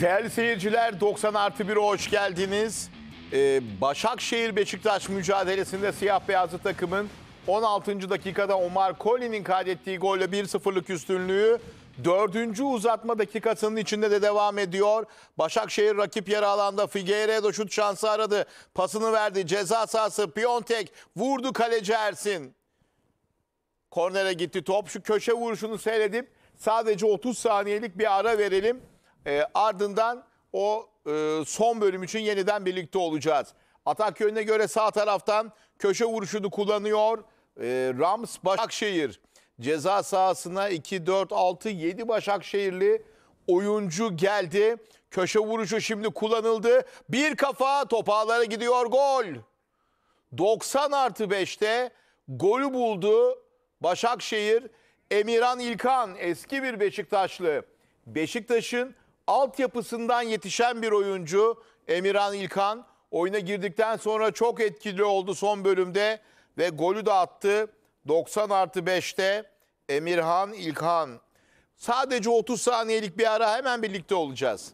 Değerli seyirciler 90 artı 1'e hoş geldiniz. Ee, Başakşehir Beşiktaş mücadelesinde siyah beyazlı takımın 16. dakikada Omar Colin'in kaydettiği golle 1-0'lık üstünlüğü 4. uzatma dakikasının içinde de devam ediyor. Başakşehir rakip yarı alanda Figueiredo şut şansı aradı. Pasını verdi. Ceza sahası Piontek vurdu kaleci Ersin. Kornere gitti top. Şu köşe vuruşunu seyredip sadece 30 saniyelik bir ara verelim. E, ardından o e, son bölüm için yeniden birlikte olacağız. Atak yönüne göre sağ taraftan köşe vuruşunu kullanıyor. E, Rams Başakşehir ceza sahasına 2, 4, 6, 7 Başakşehirli oyuncu geldi. Köşe vuruşu şimdi kullanıldı. Bir kafa topağlara gidiyor gol. 90 artı 5'te golü buldu Başakşehir. Emirhan İlkan eski bir Beşiktaşlı. Beşiktaş'ın altyapısından yetişen bir oyuncu Emirhan İlkan oyuna girdikten sonra çok etkili oldu son bölümde ve golü de attı. 90 artı 5'te Emirhan İlkan. Sadece 30 saniyelik bir ara hemen birlikte olacağız.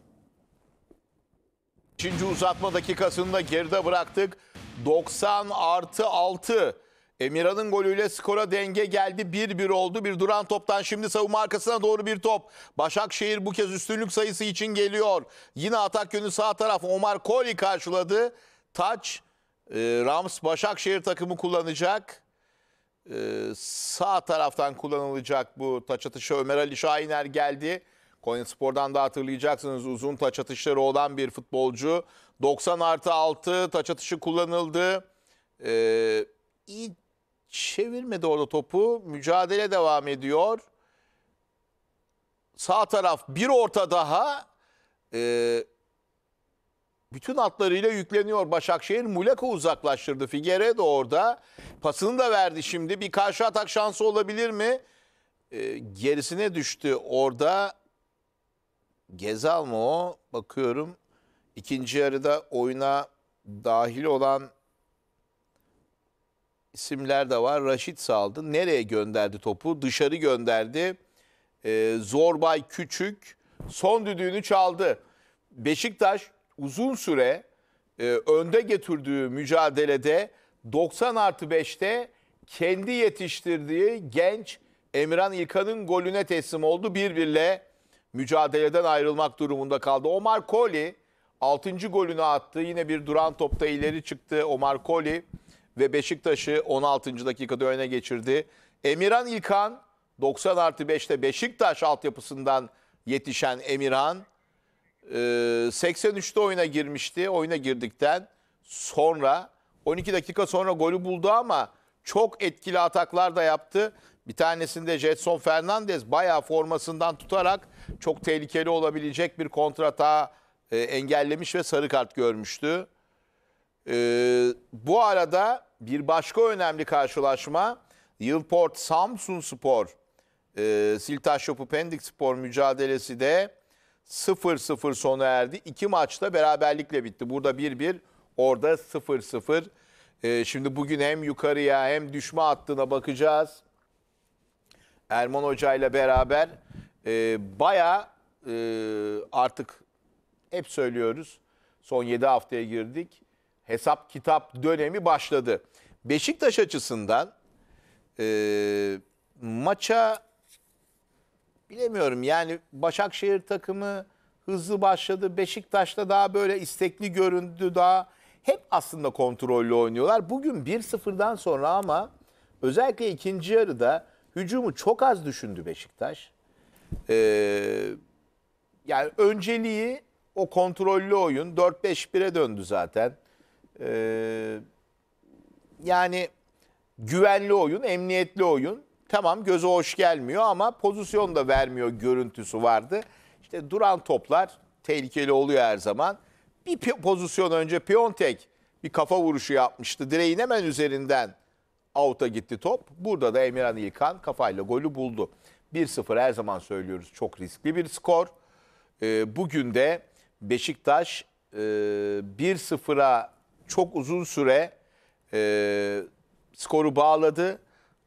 İkinci uzatma dakikasında da geride bıraktık. 90 artı 6. Emirhan'ın golüyle skora denge geldi. 1-1 oldu. Bir duran toptan şimdi savunma arkasına doğru bir top. Başakşehir bu kez üstünlük sayısı için geliyor. Yine atak yönü sağ taraf. Omar Koli karşıladı. Taç e, Rams Başakşehir takımı kullanacak. E, sağ taraftan kullanılacak bu taç atışı. Ömer Ali Şahiner geldi. Konya Spor'dan da hatırlayacaksınız uzun taç atışları olan bir futbolcu. 90 artı 6 taç atışı kullanıldı. Ee, çevirmedi orada topu. Mücadele devam ediyor. Sağ taraf bir orta daha. Ee, bütün atlarıyla yükleniyor. Başakşehir Muleka uzaklaştırdı. Figueredo orada. Pasını da verdi şimdi. Bir karşı atak şansı olabilir mi? Ee, gerisine düştü orada. Gezal mı o? Bakıyorum. İkinci yarıda oyuna dahil olan isimler de var. Raşit saldı. Nereye gönderdi topu? Dışarı gönderdi. Ee, Zorbay Küçük son düdüğünü çaldı. Beşiktaş uzun süre e, önde getirdiği mücadelede 90 artı 5'te kendi yetiştirdiği genç Emirhan İlkan'ın golüne teslim oldu. Birbirle mücadeleden ayrılmak durumunda kaldı. Omar Koli 6. golünü attı. Yine bir duran topta ileri çıktı Omar Koli ve Beşiktaş'ı 16. dakikada öne geçirdi. Emirhan İlkan 90 artı 5'te Beşiktaş altyapısından yetişen Emirhan 83'te e, oyuna girmişti. Oyuna girdikten sonra 12 dakika sonra golü buldu ama çok etkili ataklar da yaptı. Bir tanesinde Jetson Fernandez bayağı formasından tutarak çok tehlikeli olabilecek bir kontrata e, engellemiş ve sarı kart görmüştü. Ee, bu arada bir başka önemli karşılaşma Yılport Samsun Spor e, Siltaş Yopu Pendik Spor mücadelesi de 0-0 sona erdi. İki maçta beraberlikle bitti. Burada 1-1 orada 0-0. E, ee, şimdi bugün hem yukarıya hem düşme hattına bakacağız. Erman Hoca ile beraber e, baya e, artık hep söylüyoruz son 7 haftaya girdik hesap kitap dönemi başladı. Beşiktaş açısından e, maça bilemiyorum yani Başakşehir takımı hızlı başladı. Beşiktaş da daha böyle istekli göründü daha hep aslında kontrollü oynuyorlar. Bugün 1-0'dan sonra ama özellikle ikinci yarıda hücumu çok az düşündü Beşiktaş. Ee, yani önceliği o kontrollü oyun 4-5-1'e döndü zaten. Ee, yani güvenli oyun, emniyetli oyun. Tamam göze hoş gelmiyor ama pozisyon da vermiyor görüntüsü vardı. İşte duran toplar tehlikeli oluyor her zaman. Bir pozisyon önce Piontek bir kafa vuruşu yapmıştı. Direğin hemen üzerinden out'a gitti top. Burada da Emirhan İlkan kafayla golü buldu. 1-0 her zaman söylüyoruz çok riskli bir skor. E, bugün de Beşiktaş e, 1-0'a çok uzun süre e, skoru bağladı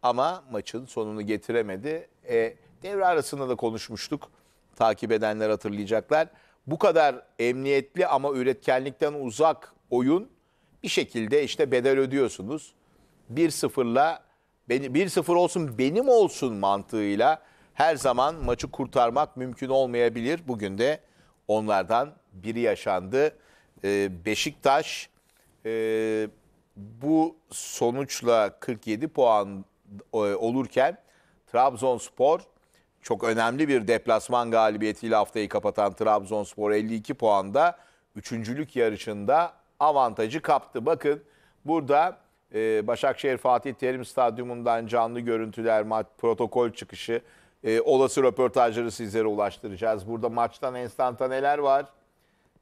ama maçın sonunu getiremedi. E, devre arasında da konuşmuştuk. Takip edenler hatırlayacaklar. Bu kadar emniyetli ama üretkenlikten uzak oyun bir şekilde işte bedel ödüyorsunuz. 1-0'la 1-0 olsun benim olsun mantığıyla her zaman maçı kurtarmak mümkün olmayabilir. Bugün de onlardan biri yaşandı. E, Beşiktaş e, bu sonuçla 47 puan e, olurken Trabzonspor çok önemli bir deplasman galibiyetiyle haftayı kapatan Trabzonspor 52 puanda üçüncülük yarışında avantajı kaptı. Bakın burada e, Başakşehir Fatih Terim Stadyumundan canlı görüntüler, maç, protokol çıkışı, e, olası röportajları sizlere ulaştıracağız. Burada maçtan enstantaneler var.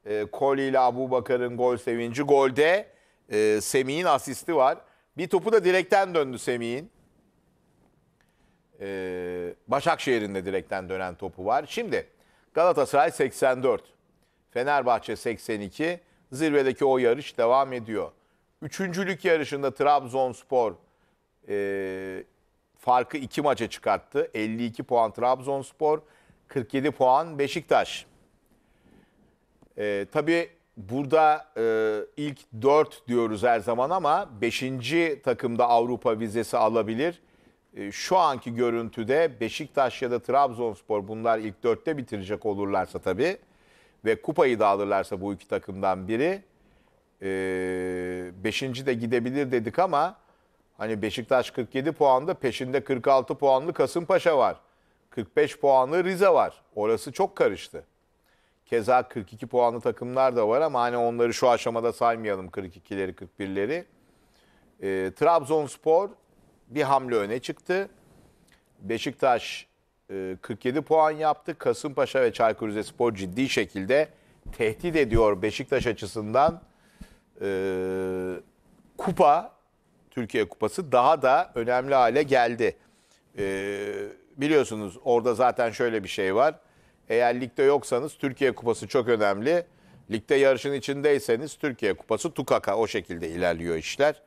E, ee, Koli ile Abu Bakar'ın gol sevinci. Golde e, Semih'in asisti var. Bir topu da direkten döndü Semih'in. E, Başakşehir'in de direkten dönen topu var. Şimdi Galatasaray 84, Fenerbahçe 82. Zirvedeki o yarış devam ediyor. Üçüncülük yarışında Trabzonspor e, farkı iki maça çıkarttı. 52 puan Trabzonspor, 47 puan Beşiktaş. E, tabii burada e, ilk dört diyoruz her zaman ama beşinci takımda Avrupa vizesi alabilir. E, şu anki görüntüde Beşiktaş ya da Trabzonspor bunlar ilk dörtte bitirecek olurlarsa tabii ve kupayı da alırlarsa bu iki takımdan biri e, beşinci de gidebilir dedik ama hani Beşiktaş 47 puanda peşinde 46 puanlı Kasımpaşa var. 45 puanlı Rize var. Orası çok karıştı. Keza 42 puanlı takımlar da var ama hani onları şu aşamada saymayalım 42'leri 41'leri. E, Trabzonspor bir hamle öne çıktı. Beşiktaş e, 47 puan yaptı. Kasımpaşa ve Çaykur Rizespor ciddi şekilde tehdit ediyor Beşiktaş açısından. E, kupa, Türkiye Kupası daha da önemli hale geldi. E, biliyorsunuz orada zaten şöyle bir şey var. Eğer ligde yoksanız Türkiye Kupası çok önemli. Ligde yarışın içindeyseniz Türkiye Kupası tukaka o şekilde ilerliyor işler.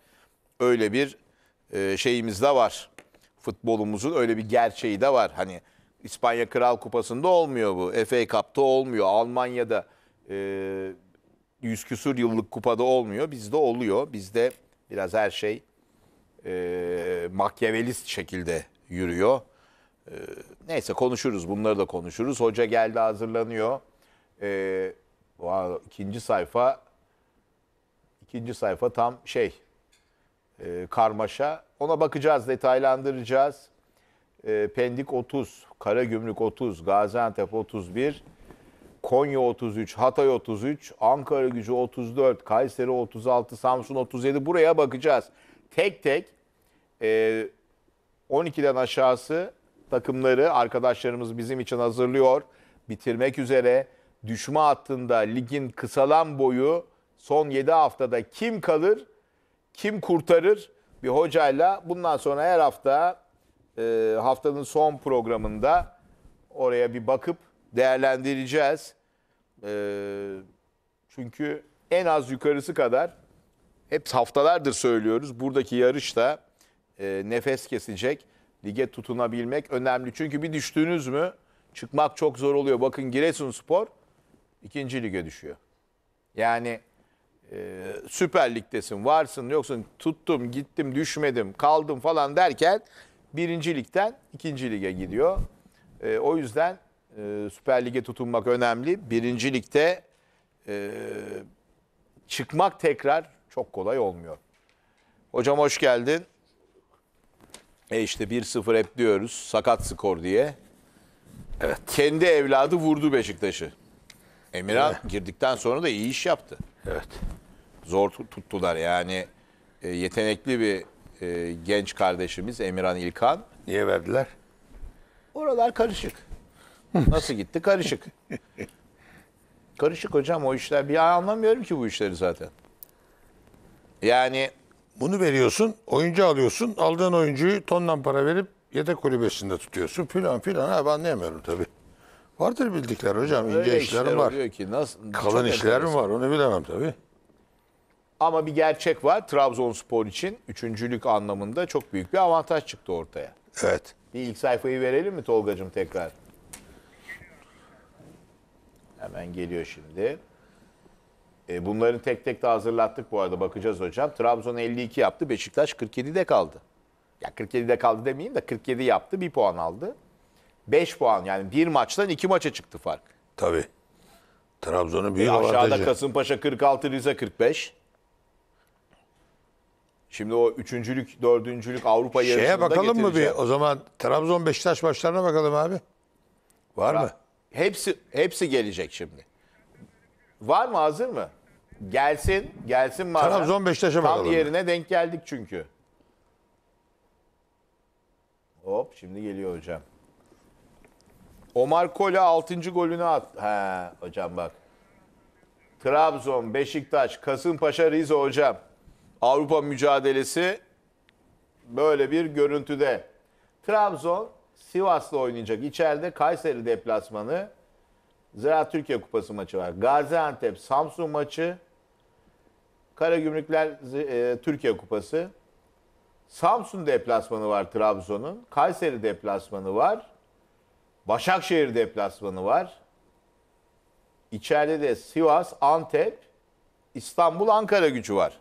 Öyle bir e, şeyimiz de var. Futbolumuzun öyle bir gerçeği de var. Hani İspanya Kral Kupası'nda olmuyor bu. FA Cup'ta olmuyor. Almanya'da e, yüz küsur yıllık kupada olmuyor. Bizde oluyor. Bizde biraz her şey e, makyavelist şekilde yürüyor. Ee, neyse konuşuruz bunları da konuşuruz. Hoca geldi hazırlanıyor. Ee, wow, ikinci sayfa ikinci sayfa tam şey e, karmaşa. Ona bakacağız detaylandıracağız. E, Pendik 30, Karagümrük 30, Gaziantep 31, Konya 33, Hatay 33, Ankara gücü 34, Kayseri 36, Samsun 37 buraya bakacağız. Tek tek e, 12'den aşağısı takımları arkadaşlarımız bizim için hazırlıyor. Bitirmek üzere düşme hattında ligin kısalan boyu son 7 haftada kim kalır, kim kurtarır bir hocayla bundan sonra her hafta e, haftanın son programında oraya bir bakıp değerlendireceğiz. E, çünkü en az yukarısı kadar hep haftalardır söylüyoruz buradaki yarışta e, nefes kesecek lige tutunabilmek önemli. Çünkü bir düştünüz mü çıkmak çok zor oluyor. Bakın Giresunspor ikinci lige düşüyor. Yani e, Süper Lig'desin, varsın, yoksun, tuttum, gittim, düşmedim, kaldım falan derken birinci ligden ikinci lige gidiyor. E, o yüzden e, Süper Lig'e tutunmak önemli. Birinci ligde e, çıkmak tekrar çok kolay olmuyor. Hocam hoş geldin. E işte 1-0 hep diyoruz sakat skor diye. Evet. Kendi evladı vurdu Beşiktaş'ı. Emirhan evet. girdikten sonra da iyi iş yaptı. Evet. Zor tuttular yani e, yetenekli bir e, genç kardeşimiz Emirhan İlkan. Niye verdiler? Oralar karışık. Nasıl gitti? Karışık. karışık hocam o işler. Bir anlamıyorum ki bu işleri zaten. Yani bunu veriyorsun, oyuncu alıyorsun. Aldığın oyuncuyu tondan para verip yedek kulübesinde tutuyorsun filan filan. ben anlayamıyorum tabii. Vardır bildikler hocam. ince Öyle işler, var. ki nasıl Kalın işler mi var onu bilemem tabii. Ama bir gerçek var. Trabzonspor için üçüncülük anlamında çok büyük bir avantaj çıktı ortaya. Evet. Bir ilk sayfayı verelim mi Tolgacığım tekrar? Hemen geliyor şimdi. E, bunların tek tek de hazırlattık bu arada bakacağız hocam. Trabzon 52 yaptı, Beşiktaş 47'de kaldı. Ya 47'de kaldı demeyeyim de 47 yaptı, 1 puan aldı. 5 puan yani bir maçtan 2 maça çıktı fark. Tabii. Trabzon'un büyük e, avantajı. Aşağıda Kasımpaşa 46, Rize 45. Şimdi o üçüncülük, dördüncülük Avrupa yarışında Şeye bakalım mı bir o zaman Trabzon Beşiktaş maçlarına bakalım abi. Var Tra mı? Hepsi hepsi gelecek şimdi. Var mı hazır mı? Gelsin, gelsin Mara. Trabzon Beşiktaş'a bakalım. Tam yerine denk geldik çünkü. Hop şimdi geliyor hocam. Omar Kola 6. golünü at. He hocam bak. Trabzon, Beşiktaş, Kasımpaşa, Rize hocam. Avrupa mücadelesi böyle bir görüntüde. Trabzon Sivas'la oynayacak. İçeride Kayseri deplasmanı. Ziraat Türkiye Kupası maçı var. Gaziantep Samsun maçı. Karagümrükler e, Türkiye Kupası. Samsun deplasmanı var Trabzon'un. Kayseri deplasmanı var. Başakşehir deplasmanı var. İçeride de Sivas, Antep, İstanbul, Ankara gücü var.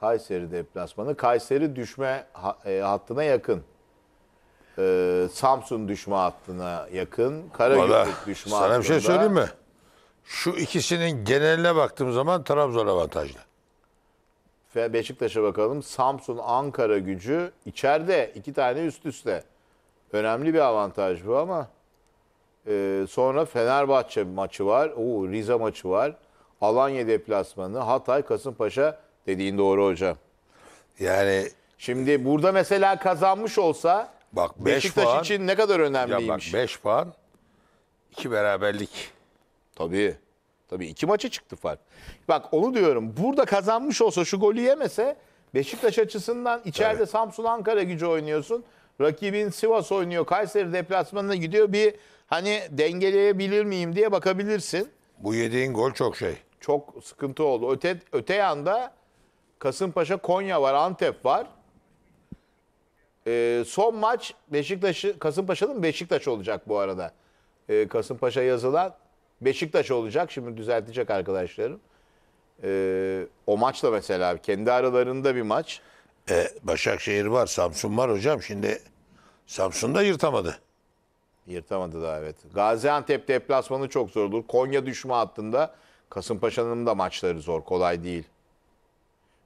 Kayseri deplasmanı. Kayseri düşme e, hattına yakın e, Samsun düşme hattına yakın, Valla Karagümrük düşme sana hattında. bir şey söyleyeyim mi? Şu ikisinin geneline baktığım zaman Trabzon avantajlı. Fe- Beşiktaş'a bakalım. Samsun, Ankara gücü içeride. iki tane üst üste. Önemli bir avantaj bu ama. e, sonra Fenerbahçe maçı var. Oo, Rize maçı var. Alanya deplasmanı. Hatay, Kasımpaşa dediğin doğru hocam. Yani Şimdi burada mesela kazanmış olsa Bak 5 Beşiktaş puan. için ne kadar Ya bak 5 puan. 2 beraberlik. Tabii. Tabii iki maça çıktı fark. Bak onu diyorum. Burada kazanmış olsa şu golü yemese Beşiktaş açısından içeride Tabii. Samsun Ankara gücü oynuyorsun. Rakibin Sivas oynuyor. Kayseri deplasmanına gidiyor. Bir hani dengeleyebilir miyim diye bakabilirsin. Bu yediğin gol çok şey. Çok sıkıntı oldu. Öte, öte yanda Kasımpaşa Konya var, Antep var. E, son maç Beşiktaş'ı Kasımpaşa'nın Beşiktaş olacak bu arada. E, ee, Kasımpaşa yazılan Beşiktaş olacak. Şimdi düzeltecek arkadaşlarım. E, o maçla mesela kendi aralarında bir maç. E, Başakşehir var, Samsun var hocam. Şimdi Samsun da yırtamadı. Yırtamadı da evet. Gaziantep deplasmanı çok zor olur. Konya düşme hattında Kasımpaşa'nın da maçları zor, kolay değil.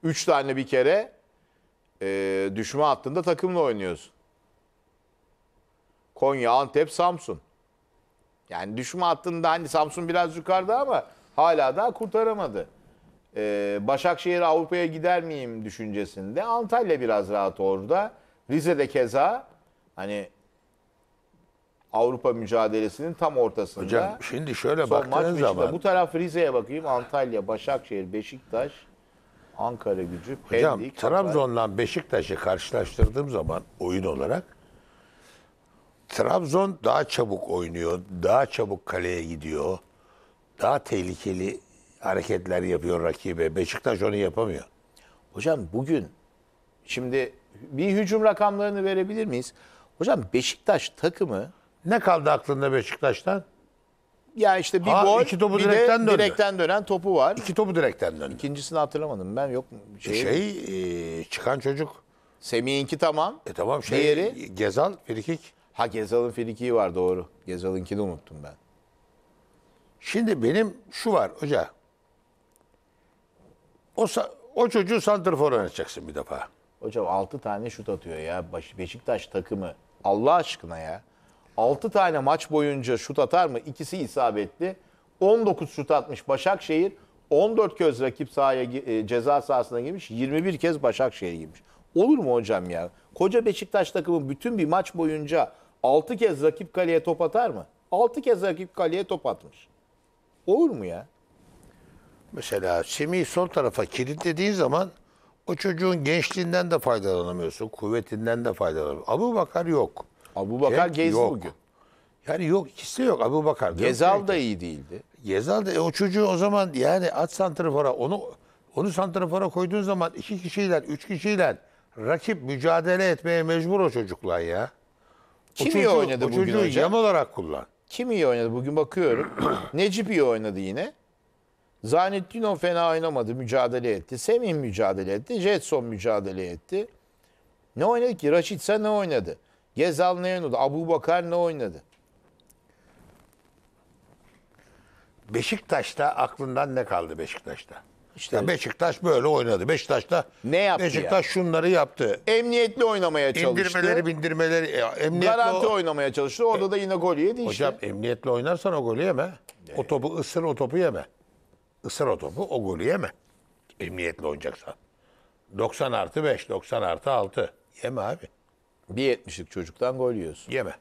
Üç tane bir kere e, düşme hattında takımla oynuyorsun. Konya, Antep, Samsun. Yani düşme hattında hani Samsun biraz yukarıda ama hala daha kurtaramadı. Ee, Başakşehir Avrupa'ya gider miyim düşüncesinde. Antalya biraz rahat orada. Rize'de keza hani Avrupa mücadelesinin tam ortasında. Hocam şimdi şöyle Son baktığınız zaman. Bu taraf Rize'ye bakayım. Antalya, Başakşehir, Beşiktaş, Ankara gücü, Hocam Pendik, Trabzon'dan Beşiktaş'ı karşılaştırdığım zaman oyun olarak Trabzon daha çabuk oynuyor, daha çabuk kaleye gidiyor, daha tehlikeli hareketler yapıyor rakibe. Beşiktaş onu yapamıyor. Hocam bugün şimdi bir hücum rakamlarını verebilir miyiz? Hocam Beşiktaş takımı Ne kaldı aklında Beşiktaş'tan? Ya işte bir Ha, gol, iki topu bir direkten de direkten dönen topu var. İki topu direkten döndü. İkincisini hatırlamadım ben yok. Şey, Şey e, çıkan çocuk. Semih'inki tamam. E tamam şey Diğeri? Gezal, Frikik. Ha Gezal'ın frikiği var doğru. de unuttum ben. Şimdi benim şu var hoca. O, o çocuğu santrfor oynatacaksın bir defa. Hocam 6 tane şut atıyor ya Beşiktaş takımı. Allah aşkına ya. 6 tane maç boyunca şut atar mı? İkisi isabetli. 19 şut atmış Başakşehir. 14 kez rakip sahaya e, ceza sahasına girmiş. 21 kez Başakşehir girmiş. Olur mu hocam ya? Koca Beşiktaş takımı bütün bir maç boyunca 6 kez rakip kaleye top atar mı? 6 kez rakip kaleye top atmış. Olur mu ya? Mesela Semih'i sol tarafa kilitlediğin zaman o çocuğun gençliğinden de faydalanamıyorsun, kuvvetinden de faydalanamıyorsun. Abu Bakar yok. Abu Bakar Cenk gezdi yok. bugün. Yani yok ikisi de yok Abu Bakar. Gezal da iyi değildi. Gezal da e, o çocuğu o zaman yani at santrafora onu onu santrafora koyduğun zaman iki kişiyle üç kişiyle rakip mücadele etmeye mecbur o çocuklar ya. Kim o çocuğu, iyi oynadı o bugün çocuğu hocam? yem olarak kullan. Kim iyi oynadı bugün bakıyorum. Necip iyi oynadı yine. o fena oynamadı, mücadele etti. Semih mücadele etti, Jetson mücadele etti. Ne oynadı ki? Raşit sen ne oynadı? Gezal ne oynadı? Abu Bakar ne oynadı? Beşiktaş'ta aklından ne kaldı Beşiktaş'ta? İşte Ya Beşiktaş böyle oynadı. Beşiktaş'ta Ne yaptı Beşiktaş şunları yaptı. Emniyetli oynamaya çalıştı. İndirmeleri, bindirmeleri, e, Emniyetli Garanti o- oynamaya çalıştı. Orada da yine gol yedi işte. Hocam emniyetle oynarsan o golü yeme. O topu ısır o topu yeme. Isır o topu o golü yeme. Emniyetli oynayacaksan. 90 artı 5, 90 artı 6. Yeme abi. Bir yetmişlik çocuktan gol yiyorsun. Yeme.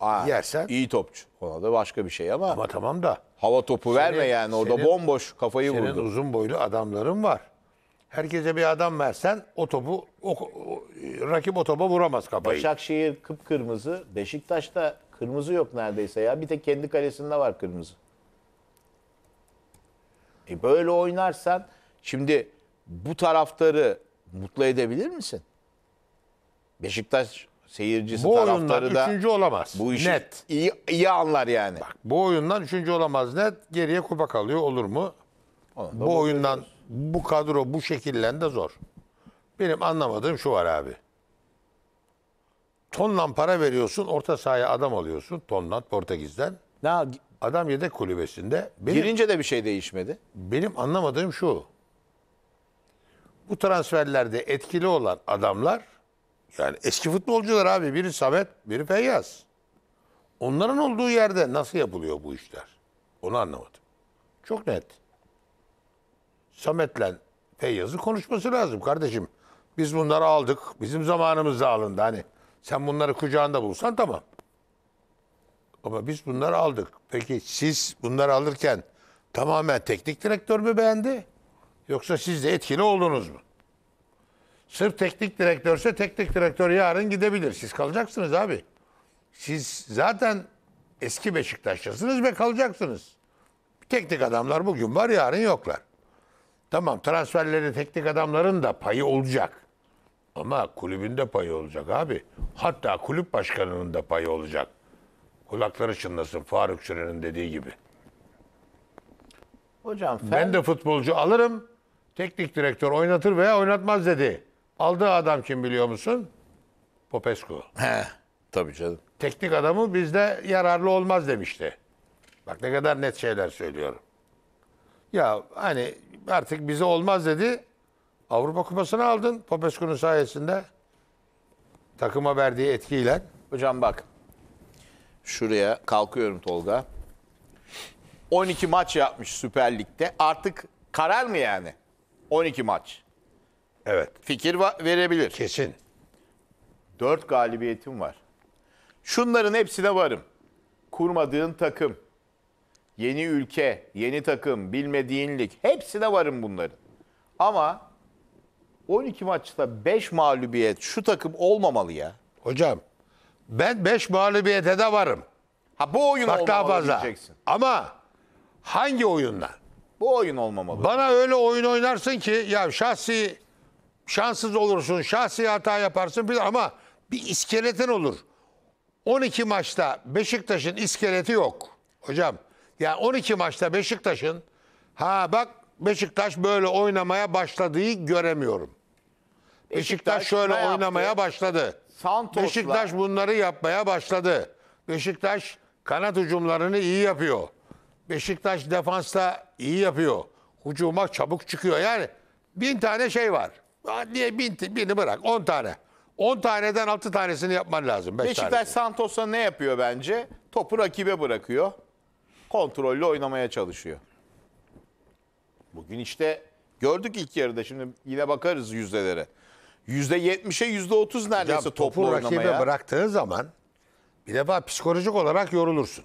Aa, Yersen. İyi topçu. Ona da başka bir şey ama. Ama tamam da. Hava topu senin, verme yani orada senin, bomboş kafayı vurdu. Senin uzun boylu adamların var. Herkese bir adam versen o topu o, o, rakip o topa vuramaz kafayı. Başakşehir kıpkırmızı. Beşiktaş'ta kırmızı yok neredeyse ya. Bir tek kendi kalesinde var kırmızı. E böyle oynarsan şimdi bu taraftarı mutlu edebilir misin? Beşiktaş seyircisi bu taraftarı da üçüncü olamaz. Bu işi net. Iyi, iyi anlar yani. Bak, bu oyundan üçüncü olamaz net. Geriye kupa kalıyor olur mu? bu oyundan bu kadro bu şekillen zor. Benim anlamadığım şu var abi. Tonla para veriyorsun, orta sahaya adam alıyorsun. Tonla Portekiz'den. Ne Adam yedek kulübesinde. Benim, Girince de bir şey değişmedi. Benim anlamadığım şu. Bu transferlerde etkili olan adamlar yani eski futbolcular abi biri Samet, biri Feyyaz. Onların olduğu yerde nasıl yapılıyor bu işler? Onu anlamadım. Çok net. Samet'le Feyyaz'ı konuşması lazım kardeşim. Biz bunları aldık. Bizim zamanımızda alındı. Hani sen bunları kucağında bulsan tamam. Ama biz bunları aldık. Peki siz bunları alırken tamamen teknik direktör mü beğendi? Yoksa siz de etkili oldunuz mu? Sırf teknik direktörse teknik direktör yarın gidebilir. Siz kalacaksınız abi. Siz zaten eski Beşiktaşlısınız ve kalacaksınız. Teknik adamlar bugün var yarın yoklar. Tamam transferleri teknik adamların da payı olacak. Ama kulübün de payı olacak abi. Hatta kulüp başkanının da payı olacak. Kulakları çınlasın Faruk Süren'in dediği gibi. Hocam ben de futbolcu alırım. Teknik direktör oynatır veya oynatmaz dedi. Aldığı adam kim biliyor musun? Popescu. He, tabii canım. Teknik adamı bizde yararlı olmaz demişti. Bak ne kadar net şeyler söylüyorum. Ya hani artık bize olmaz dedi. Avrupa Kupası'nı aldın Popescu'nun sayesinde. Takıma verdiği etkiyle. Hocam bak. Şuraya kalkıyorum Tolga. 12 maç yapmış Süper Lig'de. Artık karar mı yani? 12 maç. Evet. Fikir verebilir. Kesin. Dört galibiyetim var. Şunların hepsine varım. Kurmadığın takım, yeni ülke, yeni takım, bilmediğinlik Hepsine varım bunların. Ama 12 maçta 5 mağlubiyet şu takım olmamalı ya. Hocam ben 5 mağlubiyete de varım. Ha bu oyun Bak daha fazla. Diyeceksin. Ama hangi oyunla? Bu oyun olmamalı. Bana öyle oyun oynarsın ki ya şahsi şanssız olursun, şahsi hata yaparsın filan ama bir iskeletin olur. 12 maçta Beşiktaş'ın iskeleti yok hocam. Yani 12 maçta Beşiktaş'ın ha bak Beşiktaş böyle oynamaya başladığı göremiyorum. Beşiktaş, Beşiktaş şöyle oynamaya başladı. Santos'la. Beşiktaş bunları yapmaya başladı. Beşiktaş kanat hücumlarını iyi yapıyor. Beşiktaş defansta iyi yapıyor. Hucuma çabuk çıkıyor. Yani bin tane şey var. Niye binti, birini bırak. 10 tane. 10 taneden 6 tanesini yapman lazım. 5 Beşiktaş tanesini. Santos'a ne yapıyor bence? Topu rakibe bırakıyor. Kontrollü oynamaya çalışıyor. Bugün işte gördük ilk yarıda. Şimdi yine bakarız yüzdelere. Yüzde yetmişe yüzde otuz neredeyse toplu topu oynamaya. rakibe bıraktığın zaman bir defa psikolojik olarak yorulursun.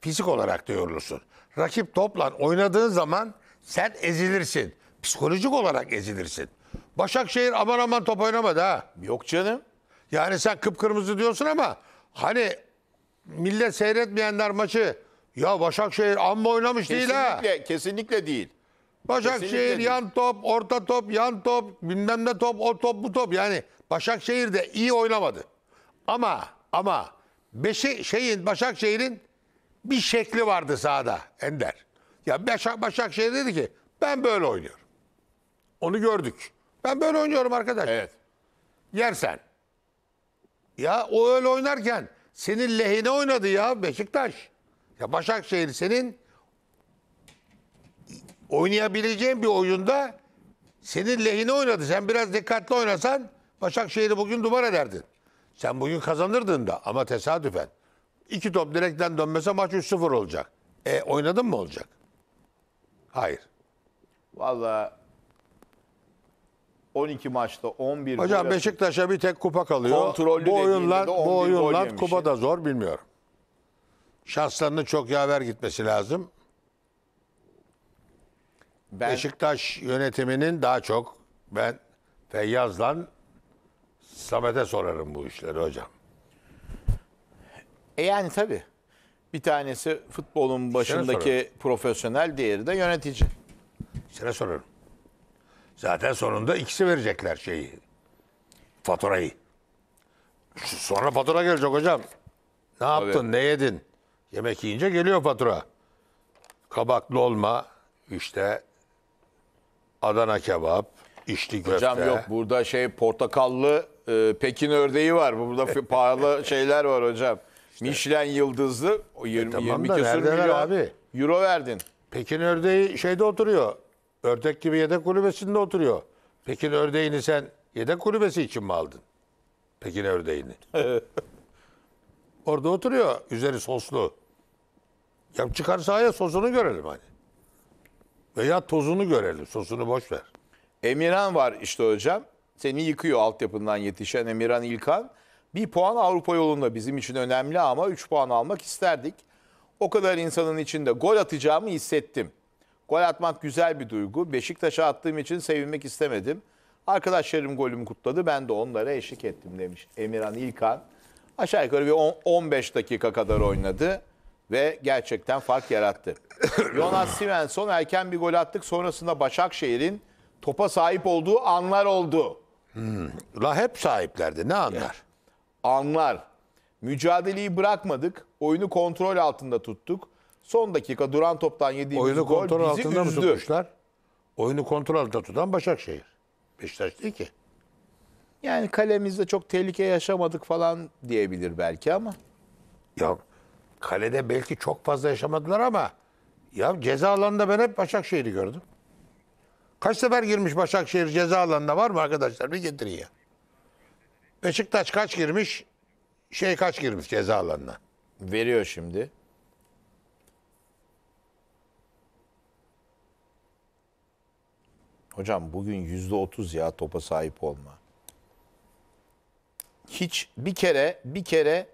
Fizik olarak da yorulursun. Rakip topla oynadığın zaman sen ezilirsin. Psikolojik olarak ezilirsin. Başakşehir aman aman top oynamadı ha. Yok canım. Yani sen kıpkırmızı diyorsun ama hani millet seyretmeyenler maçı ya Başakşehir amma oynamış değil ha. Kesinlikle, kesinlikle değil. Başakşehir Kesinlikle yan top, orta top, yan top, bilmem ne top, o top, bu top. Yani Başakşehir de iyi oynamadı. Ama ama beşi, şeyin Başakşehir'in bir şekli vardı sahada Ender. Ya Başak, Başakşehir dedi ki ben böyle oynuyorum. Onu gördük. Ben böyle oynuyorum arkadaş. Evet. Yersen. Ya o öyle oynarken senin lehine oynadı ya Beşiktaş. Ya Başakşehir senin oynayabileceğin bir oyunda senin lehine oynadı. Sen biraz dikkatli oynasan Başakşehir'i bugün duvar ederdin. Sen bugün kazanırdın da ama tesadüfen. İki top direkten dönmese maç 3-0 olacak. E oynadın mı olacak? Hayır. Vallahi 12 maçta 11 gol atıp- Beşiktaş'a bir tek kupa kalıyor. Kontrollü bu oyunlar de bu oyunlar yemiş. kupa da zor bilmiyorum. Şanslarının çok yaver gitmesi lazım. ben Beşiktaş yönetiminin daha çok ben Feyyaz'la Samet'e sorarım bu işleri hocam. E yani tabii. Bir tanesi futbolun başındaki profesyonel, diğeri de yönetici. Sana sorarım. Zaten sonunda ikisi verecekler şeyi. Faturayı. Sonra fatura gelecek hocam. Ne yaptın, Tabii. ne yedin? Yemek yiyince geliyor fatura. Kabaklı olma, işte Adana kebap, içli köfte. Hocam yok burada şey portakallı e, Pekin ördeği var. Burada pahalı şeyler var hocam. İşte. Michelin yıldızlı 20, e, tamam 20 milyon abi. euro verdin. Pekin ördeği şeyde oturuyor. Ördek gibi yedek kulübesinde oturuyor. Pekin ördeğini sen yedek kulübesi için mi aldın? Pekin ördeğini. Orada oturuyor üzeri soslu. Ya çıkar sahaya sosunu görelim hani. Veya tozunu görelim. Sosunu boş ver. Emirhan var işte hocam. Seni yıkıyor altyapından yetişen Emirhan İlkan. Bir puan Avrupa yolunda bizim için önemli ama 3 puan almak isterdik. O kadar insanın içinde gol atacağımı hissettim. Gol atmak güzel bir duygu. Beşiktaş'a attığım için sevinmek istemedim. Arkadaşlarım golümü kutladı. Ben de onlara eşlik ettim demiş Emirhan İlkan. Aşağı yukarı bir 15 dakika kadar oynadı ve gerçekten fark yarattı. Jonas Svensson erken bir gol attık. Sonrasında Başakşehir'in topa sahip olduğu anlar oldu. Hmm. La hep sahiplerdi. Ne anlar? Anlar. Mücadeleyi bırakmadık. Oyunu kontrol altında tuttuk. Son dakika duran toptan yediğimiz Oyunu gol kontrol bizi altında üzdü. mı tutmuşlar? Oyunu kontrol altında tutan Başakşehir. Beşiktaş değil ki. Yani kalemizde çok tehlike yaşamadık falan diyebilir belki ama. Ya kalede belki çok fazla yaşamadılar ama ya ceza alanında ben hep Başakşehir'i gördüm. Kaç sefer girmiş Başakşehir ceza alanına var mı arkadaşlar? Bir getirin ya. Beşiktaş kaç girmiş? Şey kaç girmiş ceza alanına? Veriyor şimdi. Hocam bugün yüzde otuz ya topa sahip olma. Hiç bir kere, bir kere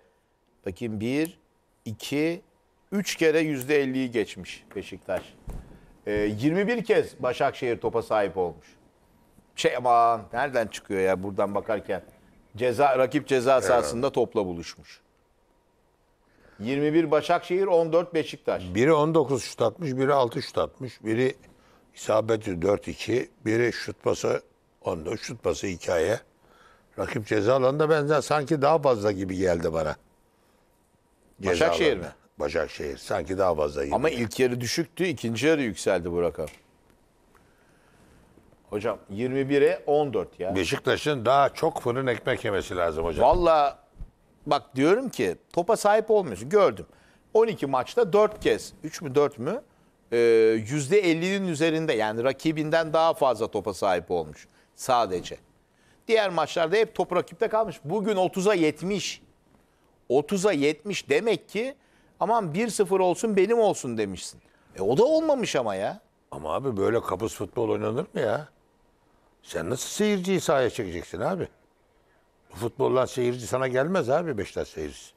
bakayım bir, iki, üç kere yüzde elliyi geçmiş Beşiktaş. E, ee, 21 kez Başakşehir topa sahip olmuş. Şey aman nereden çıkıyor ya buradan bakarken. Ceza, rakip ceza sahasında topla buluşmuş. 21 Başakşehir, 14 Beşiktaş. Biri 19 şut atmış, biri 6 şut atmış, biri İsabeti 4-2. Biri şut pası 14, şut pası hikaye. Rakip ceza alanında benzer sanki daha fazla gibi geldi bana. Ceza Başakşehir alanında. mi? Başakşehir. Sanki daha fazla gibi. Ama ilk yarı düşüktü, ikinci yarı yükseldi bu rakam. Hocam 21'e 14 ya. Beşiktaş'ın daha çok fırın ekmek yemesi lazım hocam. Valla bak diyorum ki topa sahip olmuyorsun. Gördüm. 12 maçta 4 kez. 3 mü 4 mü? %50'nin e, üzerinde yani rakibinden daha fazla topa sahip olmuş sadece. Diğer maçlarda hep top rakipte kalmış. Bugün 30'a 70. 30'a 70 demek ki aman 1-0 olsun benim olsun demişsin. E o da olmamış ama ya. Ama abi böyle kabus futbol oynanır mı ya? Sen nasıl seyirciyi sahaya çekeceksin abi? Bu futboldan seyirci sana gelmez abi Beşiktaş seyircisi.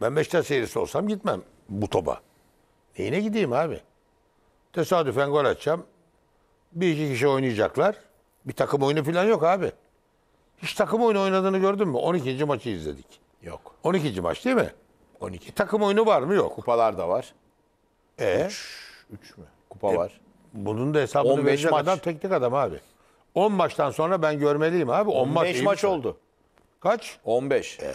Ben Beşiktaş seyircisi olsam gitmem bu topa. Neyine gideyim abi? Tesadüfen gol atacağım. Bir iki kişi oynayacaklar. Bir takım oyunu falan yok abi. Hiç takım oyunu oynadığını gördün mü? 12. maçı izledik. Yok. 12. maç değil mi? 12. Takım oyunu var mı? Yok. Kupalar da var. E? 3 3 mü? Kupa E, var. Bunun da hesabını 15 verecek maç. adam teknik adam abi. 10 maçtan sonra ben görmeliyim abi. 10 maç 5 maç şey. oldu. Kaç? 15. E.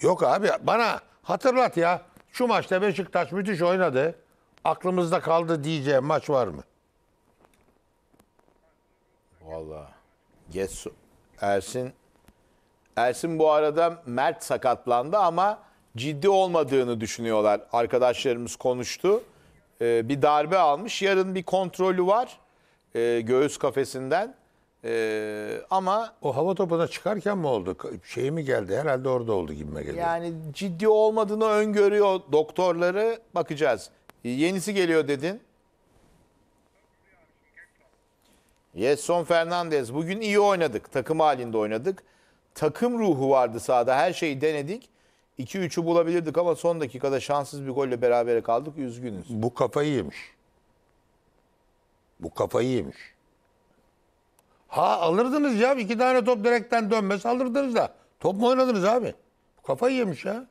Yok abi bana hatırlat ya. Şu maçta Beşiktaş müthiş oynadı. Aklımızda kaldı diyeceğim maç var mı? Vallahi Getsu. Ersin. Ersin bu arada Mert sakatlandı ama ciddi olmadığını düşünüyorlar. Arkadaşlarımız konuştu. Ee, bir darbe almış. Yarın bir kontrolü var. Ee, göğüs kafesinden. Ee, ama O hava topuna çıkarken mi oldu? Şey mi geldi? Herhalde orada oldu gibime geliyor. yani ciddi olmadığını öngörüyor doktorları. Bakacağız. Yenisi geliyor dedin. Yesson Fernandez. Bugün iyi oynadık. Takım halinde oynadık. Takım ruhu vardı sahada. Her şeyi denedik. 2-3'ü bulabilirdik ama son dakikada şanssız bir golle berabere kaldık. Üzgünüz. Bu kafayı yemiş. Bu kafayı yemiş. Ha alırdınız ya. iki tane top direkten dönmez alırdınız da. Top mu oynadınız abi? Kafayı yemiş ya.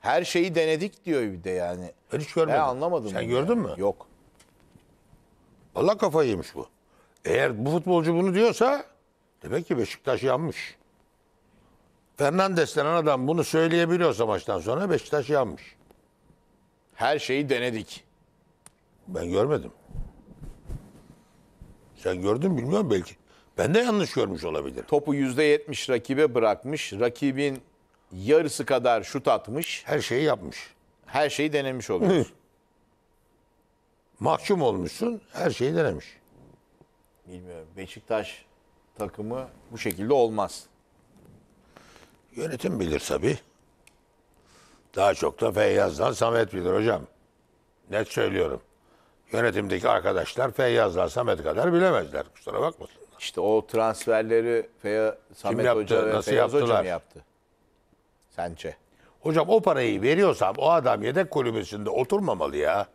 Her şeyi denedik diyor bir de yani. Ben hiç görmedim. Ben anlamadım. Sen gördün yani. mü? Yok. Allah kafayı yemiş bu. Eğer bu futbolcu bunu diyorsa demek ki Beşiktaş yanmış. Fernandes denen adam bunu söyleyebiliyorsa maçtan sonra Beşiktaş yanmış. Her şeyi denedik. Ben görmedim. Sen gördün bilmiyorum belki. Ben de yanlış görmüş olabilirim. Topu %70 rakibe bırakmış. Rakibin yarısı kadar şut atmış. Her şeyi yapmış. Her şeyi denemiş oluyorsun. Mahkum olmuşsun. Her şeyi denemiş. Bilmiyorum. Beşiktaş takımı bu şekilde olmaz. Yönetim bilir tabii. Daha çok da Feyyaz'dan Samet bilir hocam. Net söylüyorum. Yönetimdeki arkadaşlar Feyyaz'dan Samet kadar bilemezler. Kusura bakmasın. İşte o transferleri Feya, Samet yaptı, Hoca ve nasıl Feyyaz Hoca mı yaptı? Sence? Hocam o parayı veriyorsam o adam yedek kulübesinde oturmamalı ya.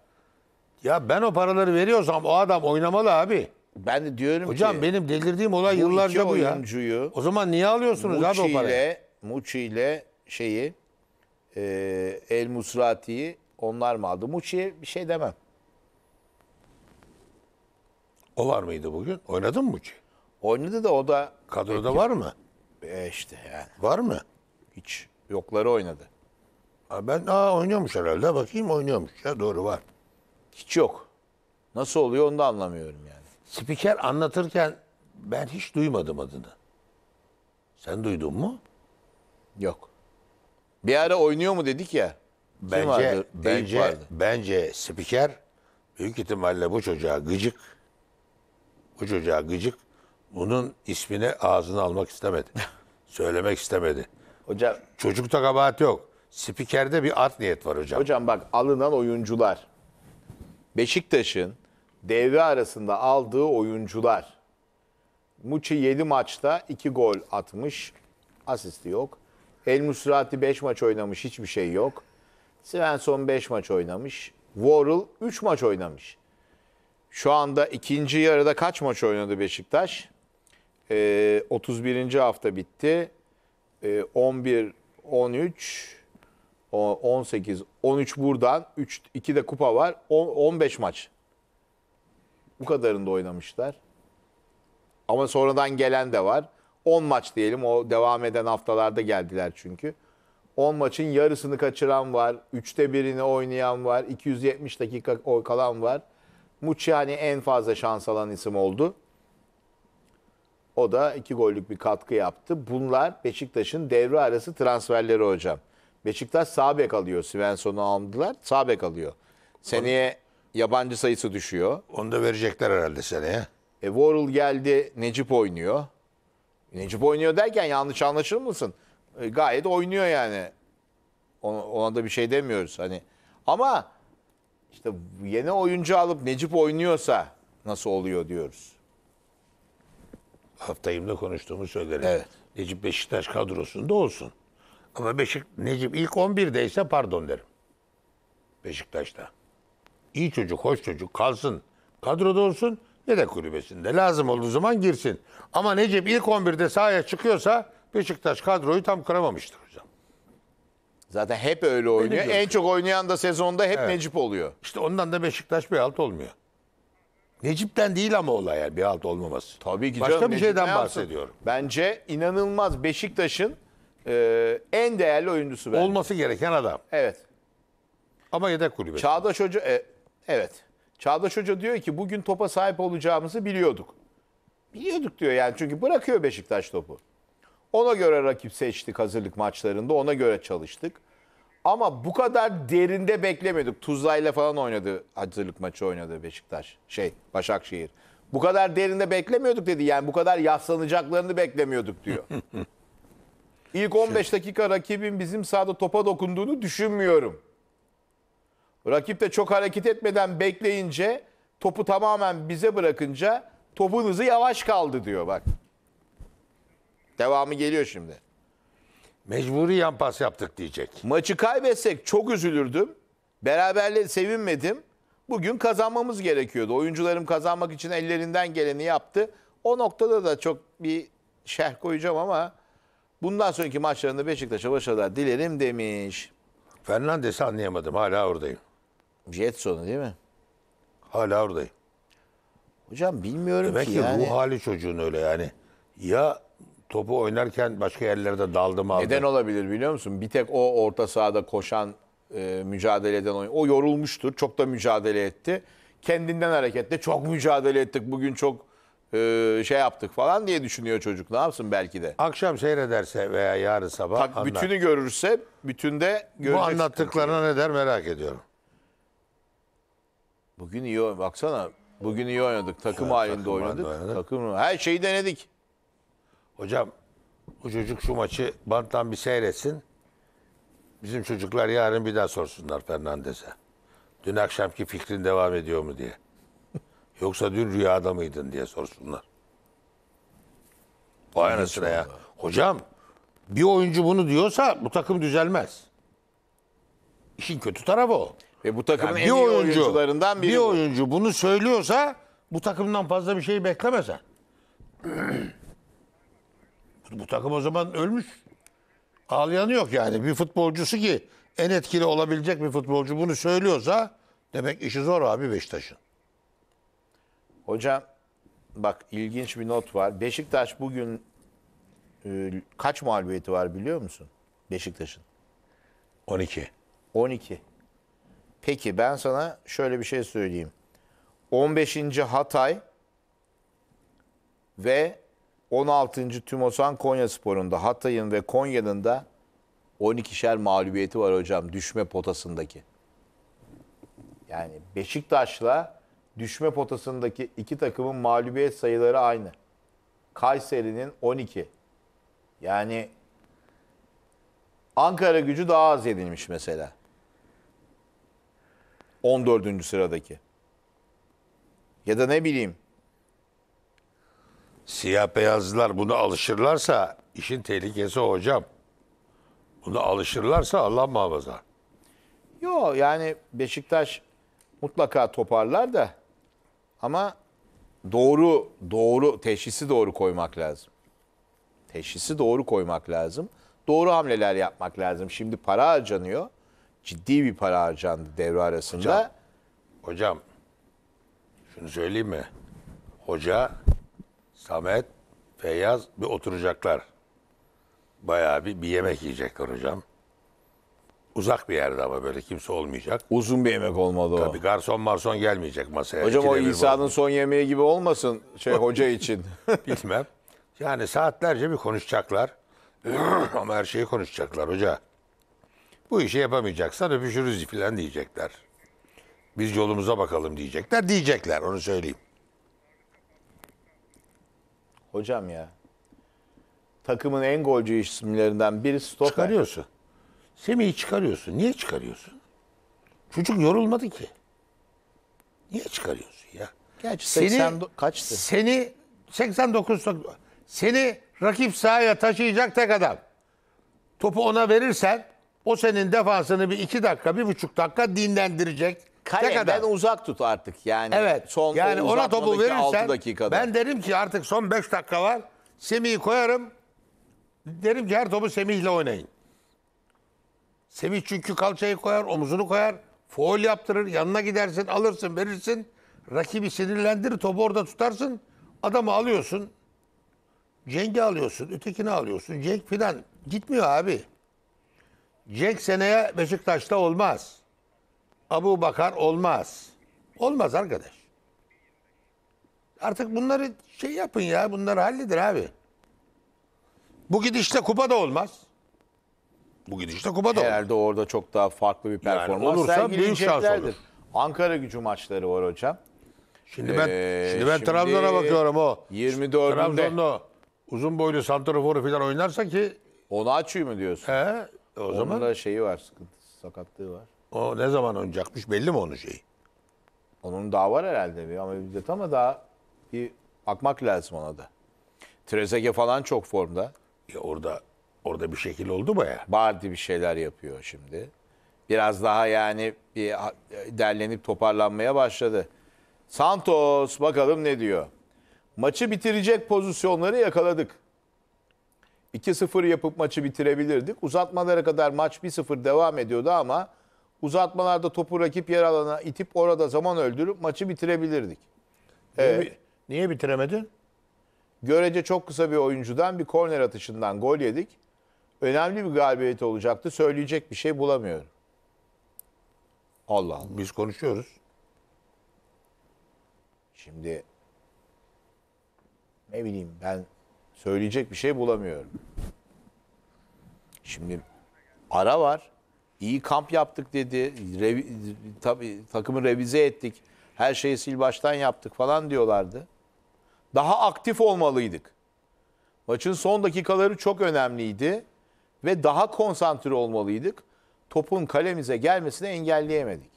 Ya ben o paraları veriyorsam o adam oynamalı abi. Ben de diyorum Hocam ki benim delirdiğim olay bu yıllarca bu ya. oyuncuyu O zaman niye alıyorsunuz abi o parayı? ile, Muçi ile şeyi e, El Musrati'yi onlar mı aldı? Muçi'ye bir şey demem. O var mıydı bugün? Oynadın mı ki? Oynadı da o da... Kadroda var mı? E işte yani. Var mı? Hiç. Yokları oynadı. Ha ben aa oynuyormuş herhalde. Bakayım oynuyormuş. Ya doğru var. Hiç yok. Nasıl oluyor onu da anlamıyorum yani. Spiker anlatırken ben hiç duymadım adını. Sen duydun mu? Yok. Bir ara oynuyor mu dedik ya. bence vardı? bence vardı. bence spiker büyük ihtimalle bu çocuğa gıcık. Bu çocuğa gıcık bunun ismini ağzına almak istemedi. Söylemek istemedi. Hocam Çocukta kabahat yok. Spikerde bir art niyet var hocam. hocam bak alınan oyuncular. Beşiktaş'ın devre arasında aldığı oyuncular. Muçi 7 maçta 2 gol atmış. Asisti yok. El Musrati 5 maç oynamış. Hiçbir şey yok. Svensson 5 maç oynamış. Worrell 3 maç oynamış. Şu anda ikinci yarıda kaç maç oynadı Beşiktaş? e, ee, 31. hafta bitti. E, 11, 13, 18, 13 buradan, 3, 2 de kupa var. 10, 15 maç. Bu kadarında oynamışlar. Ama sonradan gelen de var. 10 maç diyelim. O devam eden haftalarda geldiler çünkü. 10 maçın yarısını kaçıran var. 3'te birini oynayan var. 270 dakika kalan var. Muçi hani en fazla şans alan isim oldu. O da iki gollük bir katkı yaptı. Bunlar Beşiktaş'ın devre arası transferleri hocam. Beşiktaş sağ bek alıyor. Svensson'u aldılar. Sağ bek alıyor. Seneye yabancı sayısı düşüyor. Onu da verecekler herhalde seneye. E, Warhol geldi. Necip oynuyor. Necip oynuyor derken yanlış anlaşılmasın. E, gayet oynuyor yani. Ona, ona da bir şey demiyoruz. Hani ama işte yeni oyuncu alıp Necip oynuyorsa nasıl oluyor diyoruz. Haftayımda konuştuğumu söylerim. Evet. Necip Beşiktaş kadrosunda olsun. Ama Beşik Necip ilk 11'deyse pardon derim. Beşiktaş'ta. İyi çocuk, hoş çocuk kalsın. Kadroda olsun ne de kulübesinde. Lazım olduğu zaman girsin. Ama Necip ilk 11'de sahaya çıkıyorsa Beşiktaş kadroyu tam kıramamıştır hocam. Zaten hep öyle oynuyor. En çok oynayan da sezonda hep Evet. Necip oluyor. İşte ondan da Beşiktaş bir alt olmuyor. Necip'ten değil ama olay yani bir alt olmaması. Tabii ki Başka bir şeyden bahsediyorum. Bence inanılmaz Beşiktaş'ın e, en değerli oyuncusu bence. Olması gereken adam. Evet. Ama yedek kulübesi. Çağdaş Hoca e, evet. Çağdaş Hoca diyor ki bugün topa sahip olacağımızı biliyorduk. Biliyorduk diyor yani çünkü bırakıyor Beşiktaş topu. Ona göre rakip seçtik hazırlık maçlarında, ona göre çalıştık. Ama bu kadar derinde beklemiyorduk. Tuzla'yla falan oynadı hazırlık maçı oynadı Beşiktaş. Şey Başakşehir. Bu kadar derinde beklemiyorduk dedi. Yani bu kadar yaslanacaklarını beklemiyorduk diyor. İlk 15 şey- dakika rakibin bizim sahada topa dokunduğunu düşünmüyorum. Rakip de çok hareket etmeden bekleyince topu tamamen bize bırakınca topun hızı yavaş kaldı diyor bak. Devamı geliyor şimdi. Mecburi yan pas yaptık diyecek. Maçı kaybetsek çok üzülürdüm. Beraberliğe sevinmedim. Bugün kazanmamız gerekiyordu. Oyuncularım kazanmak için ellerinden geleni yaptı. O noktada da çok bir şerh koyacağım ama bundan sonraki maçlarında Beşiktaş'a başarılar dilerim demiş. Fernandes'i anlayamadım. Hala oradayım. Jetson'u değil mi? Hala oradayım. Hocam bilmiyorum Demek ki, ki yani. ruh hali çocuğun öyle yani. Ya topu oynarken başka yerlerde daldı mı aldı? Neden olabilir biliyor musun? Bir tek o orta sahada koşan e, mücadele eden oyun. O yorulmuştur. Çok da mücadele etti. Kendinden hareketle çok mücadele ettik. Bugün çok e, şey yaptık falan diye düşünüyor çocuk. Ne yapsın belki de. Akşam seyrederse veya yarın sabah Tak, anlar. bütünü görürse bütünde Bu görecek. anlattıklarına ne der merak ediyorum. Bugün iyi oyn- baksana. Bugün iyi oynadık. Takım halinde takım halinde oynadık. oynadık. Takım her şeyi denedik. Hocam bu çocuk şu maçı banttan bir seyretsin. Bizim çocuklar yarın bir daha sorsunlar Fernandez'e. Dün akşamki fikrin devam ediyor mu diye. Yoksa dün rüyada mıydın diye sorsunlar. Vay anasına ya. Hocam bir oyuncu bunu diyorsa bu takım düzelmez. İşin kötü tarafı o. Ve bu takımın yani en iyi oyuncu, oyuncularından biri. Bir bu. oyuncu bunu söylüyorsa bu takımdan fazla bir şey beklemesen. Bu takım o zaman ölmüş. Ağlayan yok yani. Bir futbolcusu ki en etkili olabilecek bir futbolcu bunu söylüyorsa demek işi zor abi Beşiktaş'ın. Hocam bak ilginç bir not var. Beşiktaş bugün e, kaç mağlubiyeti var biliyor musun? Beşiktaş'ın. 12. 12. Peki ben sana şöyle bir şey söyleyeyim. 15. Hatay ve 16. Tümosan Konya Sporu'nda Hatay'ın ve Konya'nın da 12'şer mağlubiyeti var hocam düşme potasındaki. Yani Beşiktaş'la düşme potasındaki iki takımın mağlubiyet sayıları aynı. Kayseri'nin 12. Yani Ankara gücü daha az yenilmiş mesela. 14. sıradaki. Ya da ne bileyim Siyah beyazlılar buna alışırlarsa işin tehlikesi hocam. Buna alışırlarsa Allah muhafaza. Yo yani Beşiktaş mutlaka toparlar da ama doğru doğru teşhisi doğru koymak lazım. Teşhisi doğru koymak lazım. Doğru hamleler yapmak lazım. Şimdi para harcanıyor. Ciddi bir para harcandı devre arasında. Hocam, hocam şunu söyleyeyim mi? Hoca Samet, Feyyaz bir oturacaklar. Bayağı bir, bir yemek yiyecekler hocam. Uzak bir yerde ama böyle kimse olmayacak. Uzun bir yemek olmalı o. Tabii garson marson gelmeyecek masaya. Hocam İkide o İsa'nın son yemeği gibi olmasın şey hoca için. bu- Bilmem. Yani saatlerce bir konuşacaklar. ama her şeyi konuşacaklar hoca. Bu işi yapamayacaksan öpüşürüz falan diyecekler. Biz yolumuza bakalım diyecekler. Diyecekler onu söyleyeyim. Hocam ya. Takımın en golcü isimlerinden biri Stoker Çıkarıyorsun. Semih'i çıkarıyorsun. Niye çıkarıyorsun? Çocuk yorulmadı ki. Niye çıkarıyorsun ya? Gerçi seni, 80 kaçtı? Seni 89 seni rakip sahaya taşıyacak tek adam. Topu ona verirsen o senin defansını bir iki dakika, bir buçuk dakika dinlendirecek. Kalemden kadar? uzak tut artık yani. Evet. Son yani ona topu verirsen ben derim ki artık son 5 dakika var. Semih'i koyarım. Derim ki her topu Semih'le oynayın. Semih çünkü kalçayı koyar, omuzunu koyar, foul yaptırır, yanına gidersin, alırsın, verirsin. Rakibi sinirlendirir, topu orada tutarsın. Adamı alıyorsun. Cenk'i alıyorsun, ötekini alıyorsun. Cenk filan gitmiyor abi. Cenk seneye Beşiktaş'ta olmaz. Abu Bakar olmaz. Olmaz arkadaş. Artık bunları şey yapın ya. Bunları halledin abi. Bu gidişte kupa da olmaz. Bu gidişte kupa da olmaz. Herhalde orada çok daha farklı bir performans yani olursa büyük şans olur. Ankara gücü maçları var hocam. Şimdi ben ee, şimdi ben şimdi Trabzon'a bakıyorum o. 24'ünde Trabzon'da uzun boylu santraforu falan oynarsa ki onu açıyor mu diyorsun? He, o Onun zaman da şeyi var, sıkıntı, sakatlığı var. O ne zaman oynayacakmış belli mi onun şeyi? Onun daha var herhalde bir ama müddet ama daha bir bakmak lazım ona da. Trezege falan çok formda. Ya orada orada bir şekil oldu mu ya? Bardi bir şeyler yapıyor şimdi. Biraz daha yani bir derlenip toparlanmaya başladı. Santos bakalım ne diyor. Maçı bitirecek pozisyonları yakaladık. 2-0 yapıp maçı bitirebilirdik. Uzatmalara kadar maç 1-0 devam ediyordu ama Uzatmalarda topu rakip yer alana itip orada zaman öldürüp maçı bitirebilirdik. Niye, ee, niye bitiremedin? Görece çok kısa bir oyuncudan bir korner atışından gol yedik. Önemli bir galibiyet olacaktı. Söyleyecek bir şey bulamıyorum. Allah Allah. Biz konuşuyoruz. Şimdi ne bileyim ben söyleyecek bir şey bulamıyorum. Şimdi ara var iyi kamp yaptık dedi. Revi, tabii takımı revize ettik. Her şeyi sil baştan yaptık falan diyorlardı. Daha aktif olmalıydık. Maçın son dakikaları çok önemliydi ve daha konsantre olmalıydık. Topun kalemize gelmesini engelleyemedik.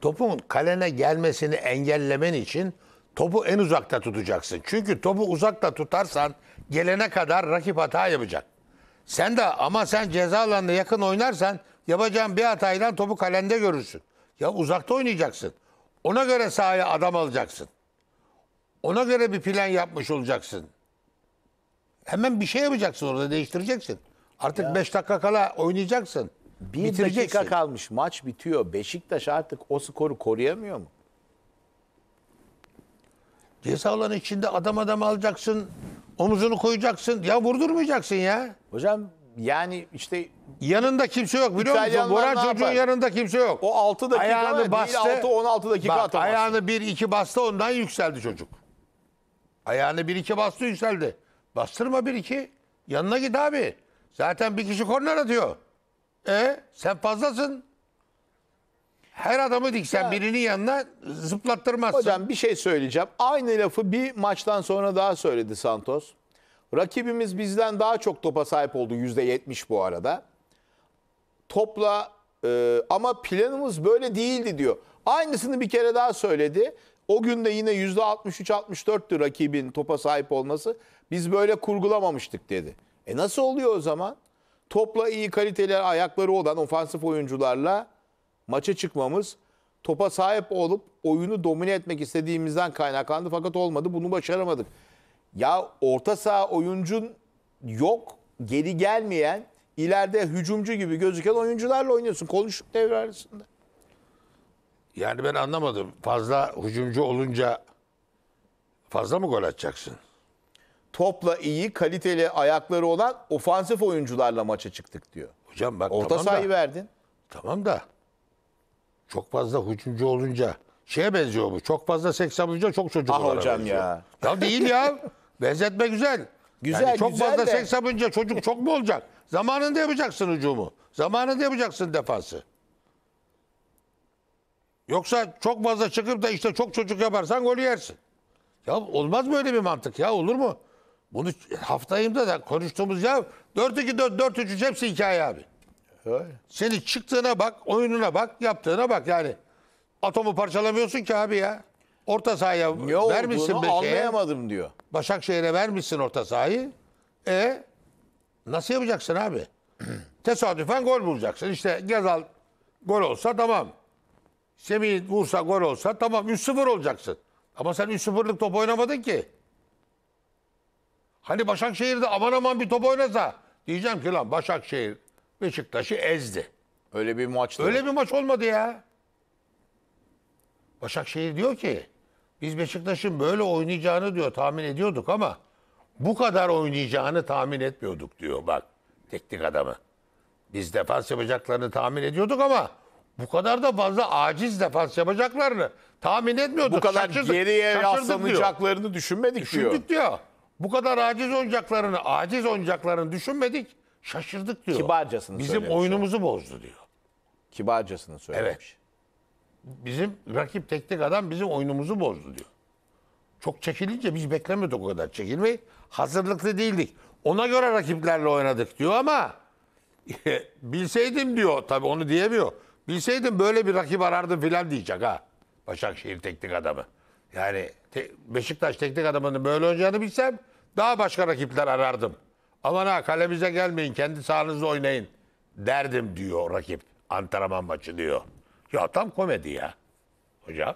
Topun kalene gelmesini engellemen için topu en uzakta tutacaksın. Çünkü topu uzakta tutarsan gelene kadar rakip hata yapacak. Sen de ama sen ceza alanına yakın oynarsan Yapacağın bir hatayla topu kalende görürsün. Ya uzakta oynayacaksın. Ona göre sahaya adam alacaksın. Ona göre bir plan yapmış olacaksın. Hemen bir şey yapacaksın orada değiştireceksin. Artık 5 dakika kala oynayacaksın. Bir dakika kalmış maç bitiyor. Beşiktaş artık o skoru koruyamıyor mu? Ceza alanı içinde adam adam alacaksın. Omuzunu koyacaksın. Ya vurdurmayacaksın ya. Hocam yani işte yanında kimse yok biliyor musun? Boran çocuğun yanında kimse yok. O 6 dakika ayağını bastı, değil 6 16 dakika bak, atamazsın. Ayağını 1 2 bastı ondan yükseldi çocuk. Ayağını 1 2 bastı yükseldi. Bastırma 1 2. Yanına git abi. Zaten bir kişi korner atıyor. E sen fazlasın. Her adamı diksen ya, birinin yanına zıplattırmazsın. Hocam bir şey söyleyeceğim. Aynı lafı bir maçtan sonra daha söyledi Santos. Rakibimiz bizden daha çok topa sahip oldu yüzde %70 bu arada. Topla e, ama planımız böyle değildi diyor. Aynısını bir kere daha söyledi. O gün de yine yüzde altmış üç altmış 64tü rakibin topa sahip olması. Biz böyle kurgulamamıştık dedi. E nasıl oluyor o zaman? Topla iyi kaliteli ayakları olan ofansif oyuncularla maça çıkmamız topa sahip olup oyunu domine etmek istediğimizden kaynaklandı fakat olmadı. Bunu başaramadık. Ya orta saha oyuncun yok, geri gelmeyen, ileride hücumcu gibi gözüken oyuncularla oynuyorsun. Konuştuk devre arasında. Yani ben anlamadım. Fazla hücumcu olunca fazla mı gol atacaksın? Topla iyi, kaliteli ayakları olan ofansif oyuncularla maça çıktık diyor. Hocam bak Orta tamam sahayı da, verdin. Tamam da çok fazla hücumcu olunca şeye benziyor bu. Çok fazla seks yapınca çok çocuk ah hocam benziyor. ya. Ya değil ya. Benzetme güzel. Güzel, yani çok güzel fazla de. sek sapınca çocuk çok mu olacak? Zamanında yapacaksın hücumu. Zamanında yapacaksın defansı. Yoksa çok fazla çıkıp da işte çok çocuk yaparsan golü yersin. Ya olmaz öyle bir mantık ya olur mu? Bunu haftayımda da konuştuğumuz ya 4-2-4, 4-3 hepsi hikaye abi. Öyle. Seni çıktığına bak, oyununa bak, yaptığına bak yani. Atomu parçalamıyorsun ki abi ya. Orta sahaya ne vermişsin olduğunu Beşiktaş'a. anlayamadım diyor. Başakşehir'e vermişsin orta sahayı. E nasıl yapacaksın abi? Tesadüfen gol bulacaksın. İşte Gezal gol olsa tamam. Semih vursa gol olsa tamam 3-0 olacaksın. Ama sen 3-0'lık top oynamadın ki. Hani Başakşehir'de aman aman bir top oynasa diyeceğim ki lan Başakşehir Beşiktaş'ı ezdi. Öyle bir maç. Öyle bir maç olmadı ya. Başakşehir diyor ki biz Beşiktaş'ın böyle oynayacağını diyor tahmin ediyorduk ama bu kadar oynayacağını tahmin etmiyorduk diyor bak teknik adamı. Biz defans yapacaklarını tahmin ediyorduk ama bu kadar da fazla aciz defans yapacaklarını tahmin etmiyorduk. Bu kadar şaşırdık, geriye yaslanacaklarını diyor. düşünmedik Düşündük diyor. diyor. Bu kadar aciz oynayacaklarını, aciz oynayacaklarını düşünmedik. Şaşırdık diyor. Kibarcasını Bizim oyunumuzu o. bozdu diyor. Kibarcasını söylemiş. Evet bizim rakip teknik adam bizim oyunumuzu bozdu diyor. Çok çekilince biz beklemiyorduk o kadar çekilmeyi. Hazırlıklı değildik. Ona göre rakiplerle oynadık diyor ama bilseydim diyor. tabi onu diyemiyor. Bilseydim böyle bir rakip arardım filan diyecek ha. Başakşehir teknik adamı. Yani te Beşiktaş teknik adamının böyle oynayacağını bilsem daha başka rakipler arardım. Aman ha kalemize gelmeyin kendi sahanızda oynayın derdim diyor rakip antrenman maçı diyor. Ya tam komedi ya. Hocam.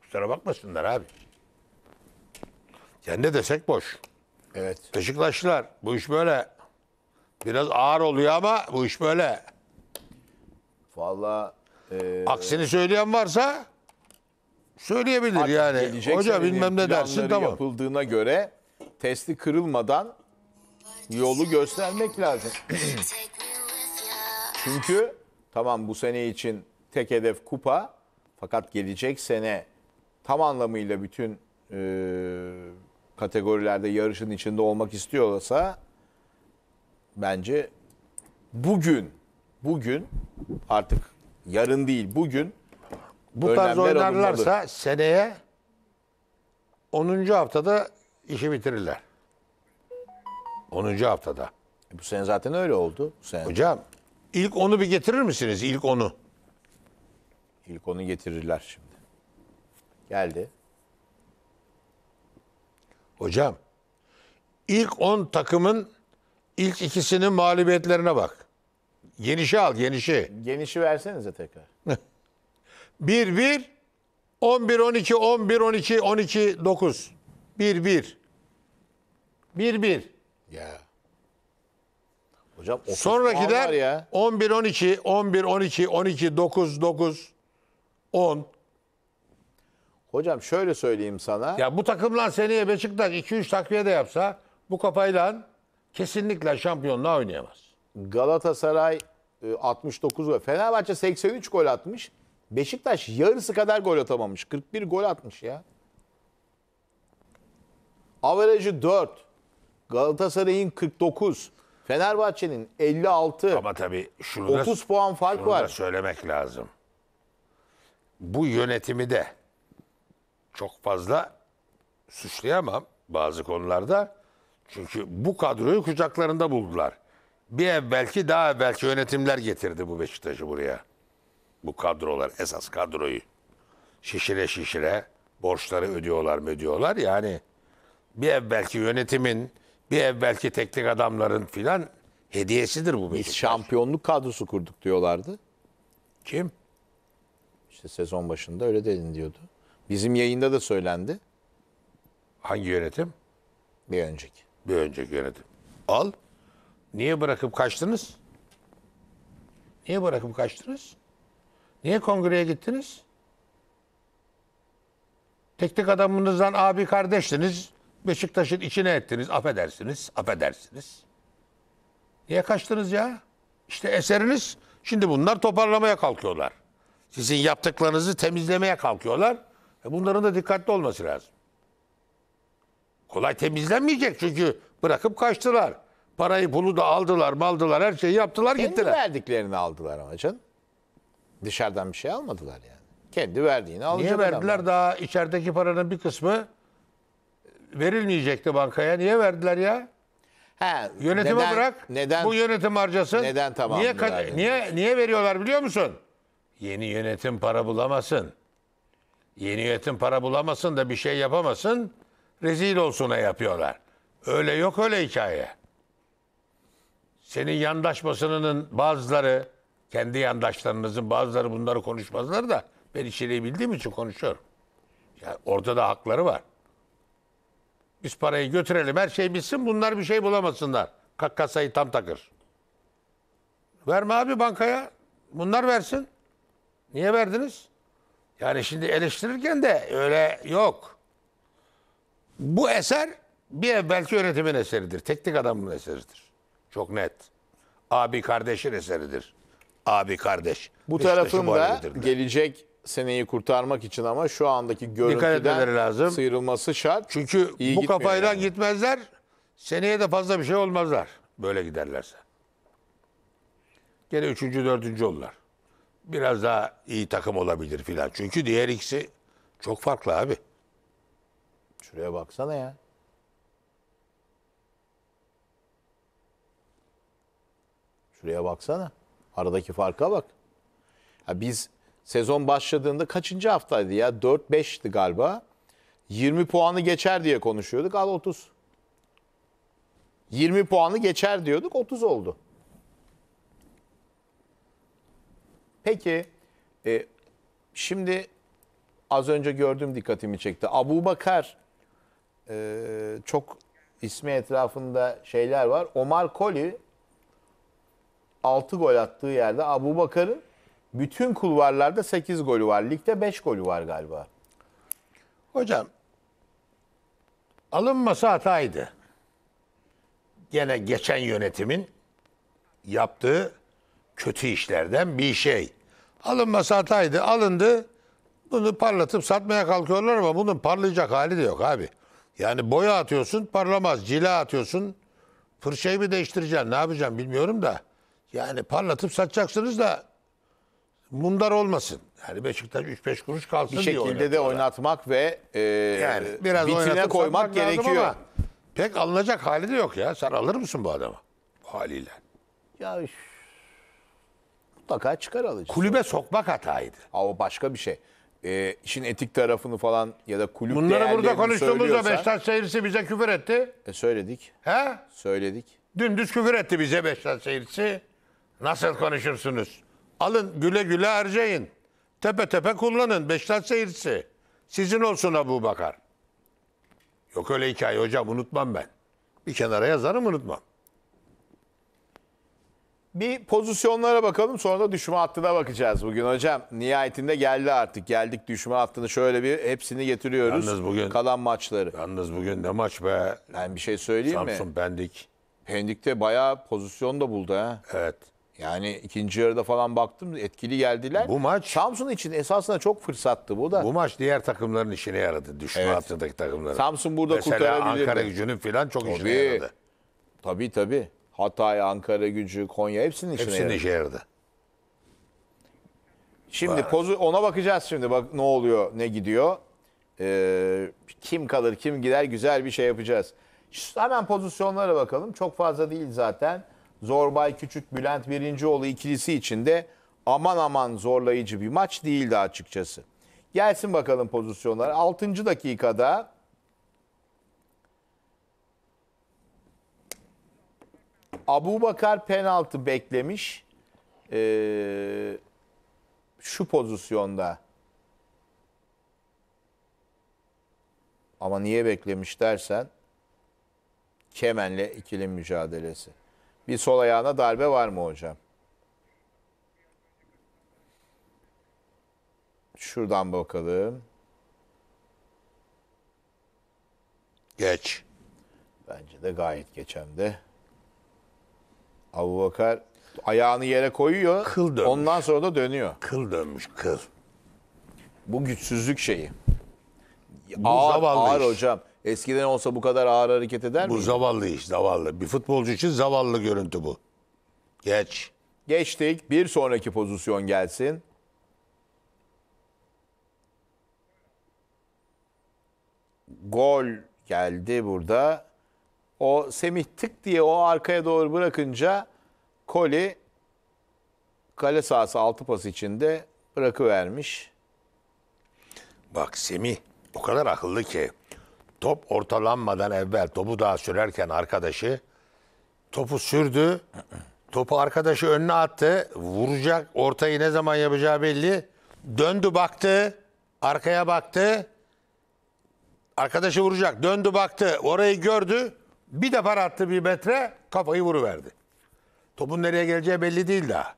Kusura bakmasınlar abi. Ya ne desek boş. Evet. Beşiktaşlılar bu iş böyle. Biraz ağır oluyor ama bu iş böyle. Vallahi e, Aksini söyleyen varsa söyleyebilir artık yani. gelecek Hoca bilmem ne dersin tamam. Yapıldığına göre testi kırılmadan yolu göstermek lazım. Çünkü tamam bu sene için Tek hedef kupa. Fakat gelecek sene tam anlamıyla bütün e, kategorilerde yarışın içinde olmak istiyorsa bence bugün bugün artık yarın değil bugün bu tarz oynarlarsa seneye 10. haftada işi bitirirler. 10. haftada. E bu sene zaten öyle oldu. Bu Hocam ilk onu bir getirir misiniz? İlk onu. İlk onu getirirler şimdi. Geldi. Hocam, ilk 10 takımın ilk ikisinin mağlubiyetlerine bak. Genişi al, genişi. Genişi versenize tekrar. 1-1, 11-12, 11-12, 12-9. 1-1. 1-1. Ya. Hocam Sonrakiler ya. 11 12 11 12 12 9 9 10. Hocam şöyle söyleyeyim sana. Ya bu takımlar seneye Beşiktaş 2-3 takviye de yapsa bu kafayla kesinlikle şampiyonluğa oynayamaz. Galatasaray 69 e, gol. Fenerbahçe 83 gol atmış. Beşiktaş yarısı kadar gol atamamış. 41 gol atmış ya. Averajı 4. Galatasaray'ın 49. Fenerbahçe'nin 56. Ama tabii şunu 30 da, puan fark şunu var. Da söylemek lazım bu yönetimi de çok fazla suçlayamam bazı konularda. Çünkü bu kadroyu kucaklarında buldular. Bir evvelki daha evvelki yönetimler getirdi bu Beşiktaş'ı buraya. Bu kadrolar esas kadroyu. Şişire şişire borçları ödüyorlar mı ödüyorlar. Yani bir evvelki yönetimin, bir evvelki teknik adamların filan hediyesidir bu Beşiktaş. Biz şampiyonluk kadrosu kurduk diyorlardı. Kim? İşte sezon başında öyle dedin diyordu. Bizim yayında da söylendi. Hangi yönetim? Bir önceki. Bir önceki yönetim. Al. Niye bırakıp kaçtınız? Niye bırakıp kaçtınız? Niye kongreye gittiniz? Teknik adamınızdan abi kardeştiniz. Beşiktaş'ın içine ettiniz. Affedersiniz, affedersiniz. Niye kaçtınız ya? İşte eseriniz. Şimdi bunlar toparlamaya kalkıyorlar. Sizin yaptıklarınızı temizlemeye kalkıyorlar. E bunların da dikkatli olması lazım. Kolay temizlenmeyecek çünkü bırakıp kaçtılar. Parayı bulu da aldılar, maldılar, her şeyi yaptılar, Kendi gittiler. verdiklerini aldılar ama canım. Dışarıdan bir şey almadılar yani. Kendi verdiğini alacak Niye verdiler? adamlar. Daha içerideki paranın bir kısmı verilmeyecekti bankaya. Niye verdiler ya? He, Yönetime neden- bırak. Neden, bu yönetim harcasın. neden tamam? Niye, niye, niye veriyorlar biliyor musun? Yeni yönetim para bulamasın. Yeni yönetim para bulamasın da bir şey yapamasın. Rezil olsuna yapıyorlar. Öyle yok öyle hikaye. Senin yandaş basınının bazıları, kendi yandaşlarınızın bazıları bunları konuşmazlar da ben içeriği bildiğim için konuşuyorum. Yani orada da hakları var. Biz parayı götürelim her şey bitsin bunlar bir şey bulamasınlar. Kasayı tam takır. Verme abi bankaya. Bunlar versin. Niye verdiniz? Yani şimdi eleştirirken de öyle yok. Bu eser bir belki yönetimin eseridir. Teknik adamın eseridir. Çok net. Abi kardeşin eseridir. Abi kardeş. Bu tarafında gelecek seneyi kurtarmak için ama şu andaki görüntüden lazım. sıyrılması şart. Çünkü İyi bu kafayla yani. gitmezler. Seneye de fazla bir şey olmazlar. Böyle giderlerse. Gene üçüncü, dördüncü olurlar biraz daha iyi takım olabilir filan. Çünkü diğer ikisi çok farklı abi. Şuraya baksana ya. Şuraya baksana. Aradaki farka bak. Ya biz sezon başladığında kaçıncı haftaydı ya? 4-5'ti galiba. 20 puanı geçer diye konuşuyorduk. Al 30. 20 puanı geçer diyorduk. 30 oldu. Peki e, şimdi az önce gördüm dikkatimi çekti. Abu Bakar e, çok ismi etrafında şeyler var. Omar Koli 6 gol attığı yerde Abu Bakar'ın bütün kulvarlarda 8 golü var. Ligde 5 golü var galiba. Hocam alınması hataydı. Gene geçen yönetimin yaptığı kötü işlerden bir şey. Alınması hataydı. Alındı. Bunu parlatıp satmaya kalkıyorlar ama bunun parlayacak hali de yok abi. Yani boya atıyorsun parlamaz. Cila atıyorsun. Fırçayı mı değiştireceksin? Ne yapacağım bilmiyorum da. Yani parlatıp satacaksınız da mundar olmasın. Yani Beşiktaş 3-5 kuruş kalsın bir diye şekilde de oynatmak ve e, yani biraz vitrine koymak gerekiyor. Ama pek alınacak hali de yok ya. Sen alır mısın bu adamı? Bu haliyle. Ya şu mutlaka çıkar alıcı. Kulübe sokmak hataydı. Ha, o başka bir şey. Ee, işin etik tarafını falan ya da kulüp Bunları burada konuştuğumuzda Beşiktaş seyircisi bize küfür etti. E söyledik. He? Söyledik. Dündüz küfür etti bize Beşiktaş seyircisi. Nasıl konuşursunuz? Alın güle güle harcayın. Tepe tepe kullanın Beşiktaş seyircisi. Sizin olsun Abu Bakar. Yok öyle hikaye hocam unutmam ben. Bir kenara yazarım unutmam. Bir pozisyonlara bakalım sonra da düşme hattına bakacağız bugün hocam. Nihayetinde geldi artık. Geldik düşme hattını şöyle bir hepsini getiriyoruz. Yalnız bugün- Kalan maçları. Yalnız bugün ne maç be. Ben bir şey söyleyeyim mi? Samsun Pendik. Pendik'te bayağı pozisyon da buldu ha. Evet. Yani ikinci yarıda falan baktım etkili geldiler. Bu maç- Samsun için esasında çok fırsattı bu da. Bu maç diğer takımların işine yaradı. Düşme Evet. hattındaki takımların. Samsun burada Mesela kurtarabilirdi. Ankara gücünün falan çok işine yaradı. Tabii tabii. Hatay, Ankara gücü, Konya hepsinin içine Hepsinin yaradı. Şimdi Var. pozu ona bakacağız şimdi bak ne oluyor ne gidiyor. Ee, kim kalır kim gider güzel bir şey yapacağız. Şu- Hemen pozisyonlara bakalım. Çok fazla değil zaten. Zorbay Küçük Bülent Birincioğlu ikilisi içinde. aman aman zorlayıcı bir maç değildi açıkçası. Gelsin bakalım pozisyonlar. 6. dakikada Abu Bakar penaltı beklemiş. Ee, şu pozisyonda. Ama niye beklemiş dersen Kemen'le ikili mücadelesi. Bir sol ayağına darbe var mı hocam? Şuradan bakalım. Geç. Bence de gayet geçen de. Abu Bakar ayağını yere koyuyor. Kıl dönmüş. Ondan sonra da dönüyor. Kıl dönmüş kıl. Bu güçsüzlük şeyi. Bu ağır, zavallı ağır iş. hocam. Eskiden olsa bu kadar ağır hareket eder mi? Bu mi? zavallı iş zavallı. Bir futbolcu için zavallı görüntü bu. Geç. Geçtik. Bir sonraki pozisyon gelsin. Gol geldi burada. O Semih tık diye o arkaya doğru bırakınca Koli kale sahası altı pas içinde bırakıvermiş. Bak Semih o kadar akıllı ki top ortalanmadan evvel topu daha sürerken arkadaşı topu sürdü. Topu arkadaşı önüne attı. Vuracak. Ortayı ne zaman yapacağı belli. Döndü baktı. Arkaya baktı. Arkadaşı vuracak. Döndü baktı. Orayı gördü. Bir de attı bir metre kafayı vuruverdi. Topun nereye geleceği belli değil daha.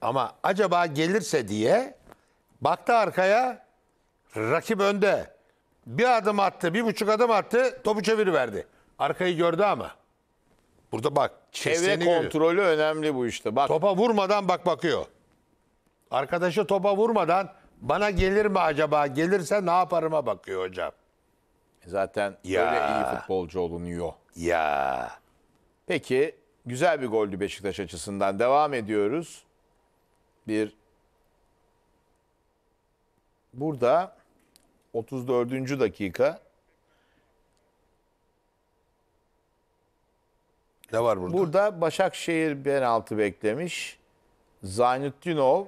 Ama acaba gelirse diye baktı arkaya rakip önde. Bir adım attı, bir buçuk adım attı, topu çeviriverdi. Arkayı gördü ama. Burada bak. Çevre kontrolü görüyor. önemli bu işte. Bak. Topa vurmadan bak bakıyor. Arkadaşı topa vurmadan bana gelir mi acaba? Gelirse ne yaparıma bakıyor hocam. Zaten ya. öyle iyi futbolcu olunuyor. Ya. Peki güzel bir goldü Beşiktaş açısından. Devam ediyoruz. Bir burada 34. dakika Ne var burada? Burada Başakşehir penaltı beklemiş. Zaynutdinov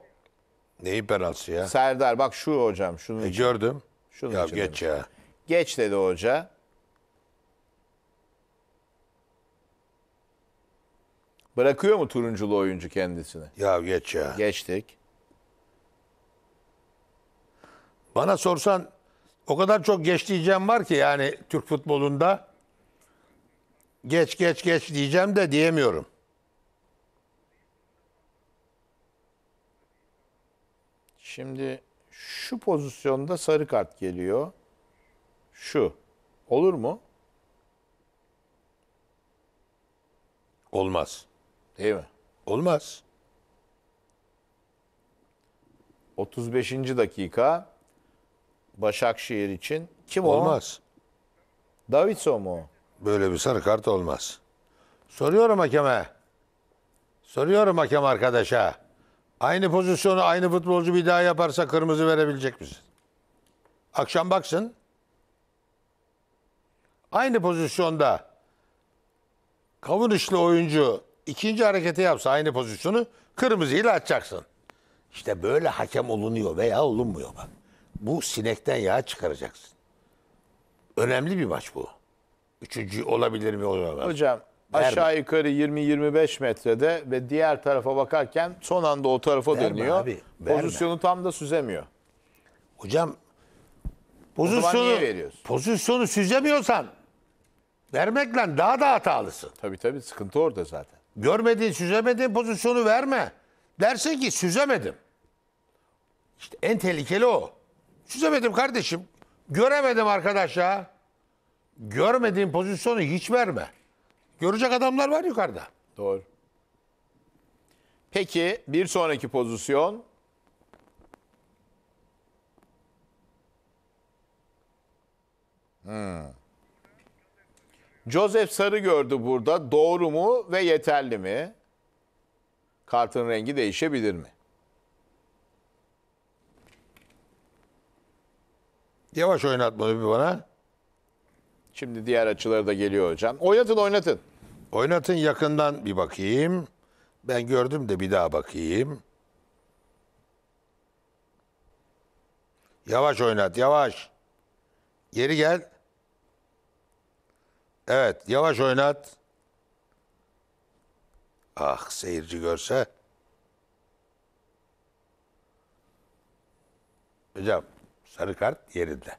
Neyi penaltısı ya? Serdar bak şu hocam şunu. E, gördüm. Şunu ya geç demiş. ya. Geç dedi hoca. Bırakıyor mu turunculu oyuncu kendisini? Ya geç ya. Geçtik. Bana sorsan o kadar çok geç diyeceğim var ki yani Türk futbolunda. Geç geç geç diyeceğim de diyemiyorum. Şimdi şu pozisyonda sarı kart geliyor şu. Olur mu? Olmaz. Değil mi? Olmaz. 35. dakika Başakşehir için kim o? Olmaz. Davidson mu? Böyle bir sarı kart olmaz. Soruyorum hakeme. Soruyorum hakem arkadaşa. Aynı pozisyonu aynı futbolcu bir daha yaparsa kırmızı verebilecek misin? Akşam baksın. Aynı pozisyonda kavuruşlu oyuncu ikinci hareketi yapsa aynı pozisyonu kırmızıyla atacaksın. İşte böyle hakem olunuyor veya olunmuyor bak. Bu sinekten yağ çıkaracaksın. Önemli bir maç bu. Üçüncü olabilir mi olamaz. Hocam Verme. aşağı yukarı 20-25 metrede ve diğer tarafa bakarken son anda o tarafa Verme dönüyor. abi, Pozisyonu tam da süzemiyor. Hocam pozisyonu pozisyonu süzemiyorsan vermekle daha da hatalısın. Tabii tabii sıkıntı orada zaten. Görmediğin, süzemediğin pozisyonu verme. Dersin ki süzemedim. İşte en tehlikeli o. Süzemedim kardeşim. Göremedim arkadaş ya. Görmediğin pozisyonu hiç verme. Görecek adamlar var yukarıda. Doğru. Peki bir sonraki pozisyon Hmm. Joseph sarı gördü burada. Doğru mu ve yeterli mi? Kartın rengi değişebilir mi? Yavaş oynat bir bana. Şimdi diğer açıları da geliyor hocam. Oynatın oynatın. Oynatın yakından bir bakayım. Ben gördüm de bir daha bakayım. Yavaş oynat yavaş. Geri gel. Evet yavaş oynat. Ah seyirci görse. Hocam sarı kart yerinde.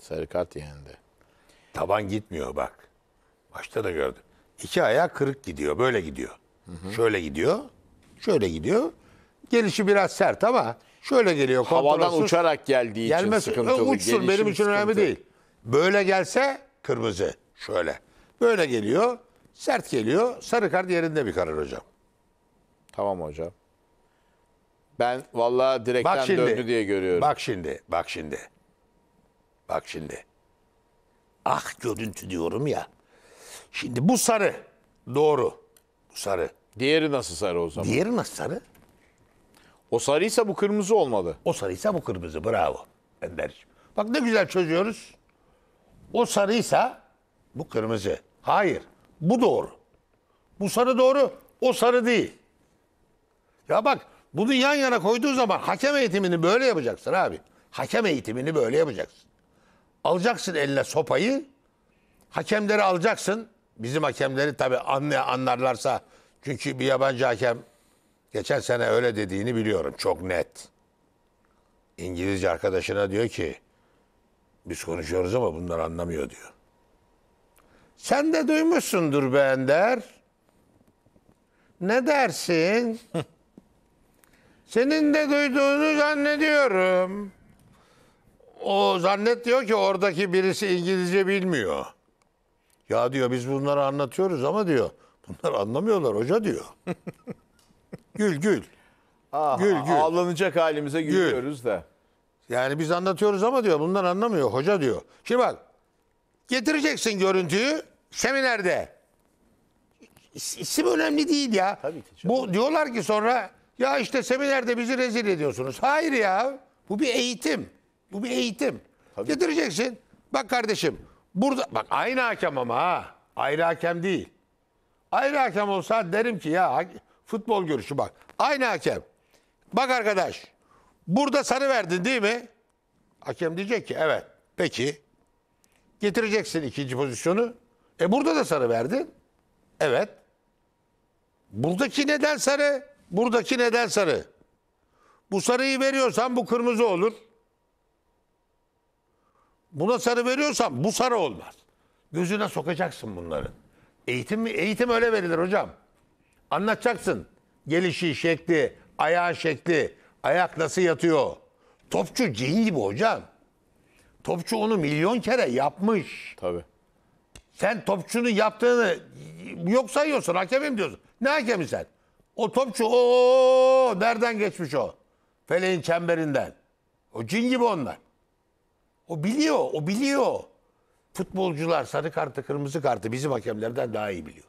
Sarı kart yerinde. Taban gitmiyor bak. Başta da gördüm. İki ayağı kırık gidiyor. Böyle gidiyor. Hı hı. Şöyle gidiyor. Şöyle gidiyor. Gelişi biraz sert ama şöyle geliyor. Havadan uçarak geldiği gelmesi, için sıkıntılı. E, uçsun benim için sıkıntı. önemli değil. Böyle gelse kırmızı. Şöyle. Böyle geliyor. Sert geliyor. Sarı kart yerinde bir karar hocam. Tamam hocam. Ben vallahi direkten bak şimdi, döndü diye görüyorum. Bak şimdi, bak şimdi. Bak şimdi. Ah görüntü diyorum ya. Şimdi bu sarı. Doğru. Bu sarı. Diğeri nasıl sarı o zaman? Diğeri nasıl sarı? O sarıysa bu kırmızı olmadı. O sarıysa bu kırmızı. Bravo. Ender'ciğim. Bak ne güzel çözüyoruz. O sarıysa bu kırmızı. Hayır. Bu doğru. Bu sarı doğru. O sarı değil. Ya bak bunu yan yana koyduğun zaman hakem eğitimini böyle yapacaksın abi. Hakem eğitimini böyle yapacaksın. Alacaksın eline sopayı. Hakemleri alacaksın. Bizim hakemleri tabii anne anlarlarsa çünkü bir yabancı hakem geçen sene öyle dediğini biliyorum çok net. İngilizce arkadaşına diyor ki biz konuşuyoruz ama bunlar anlamıyor diyor. Sen de duymuşsundur Bender. Ne dersin? Senin de duyduğunu zannediyorum. O zannet diyor ki oradaki birisi İngilizce bilmiyor. Ya diyor biz bunları anlatıyoruz ama diyor bunlar anlamıyorlar hoca diyor. gül gül. Aha, gül gül. Ağlanacak halimize gülüyoruz gül. da. Yani biz anlatıyoruz ama diyor bunlar anlamıyor hoca diyor. Şimdi bak Getireceksin görüntüyü seminerde. İsim önemli değil ya. Tabii ki canım. Bu diyorlar ki sonra ya işte seminerde bizi rezil ediyorsunuz. Hayır ya. Bu bir eğitim. Bu bir eğitim. Tabii. Getireceksin. Bak kardeşim burada bak aynı hakem ama ha. Ayrı hakem değil. Ayrı hakem olsa derim ki ya futbol görüşü bak. Aynı hakem. Bak arkadaş. Burada sarı verdin değil mi? Hakem diyecek ki evet. Peki Getireceksin ikinci pozisyonu. E burada da sarı verdin. Evet. Buradaki neden sarı? Buradaki neden sarı? Bu sarıyı veriyorsan bu kırmızı olur. Buna sarı veriyorsan bu sarı olmaz. Gözüne sokacaksın bunları. Eğitim eğitim öyle verilir hocam. Anlatacaksın. Gelişi, şekli, ayağı şekli, ayak nasıl yatıyor. Topçu cin gibi hocam. Topçu onu milyon kere yapmış. Tabii. Sen topçunun yaptığını yok sayıyorsun. Hakemim diyorsun. Ne hakemi sen? O topçu o nereden geçmiş o? Feleğin çemberinden. O cin gibi onlar. O biliyor, o biliyor. Futbolcular sarı kartı, kırmızı kartı bizim hakemlerden daha iyi biliyor.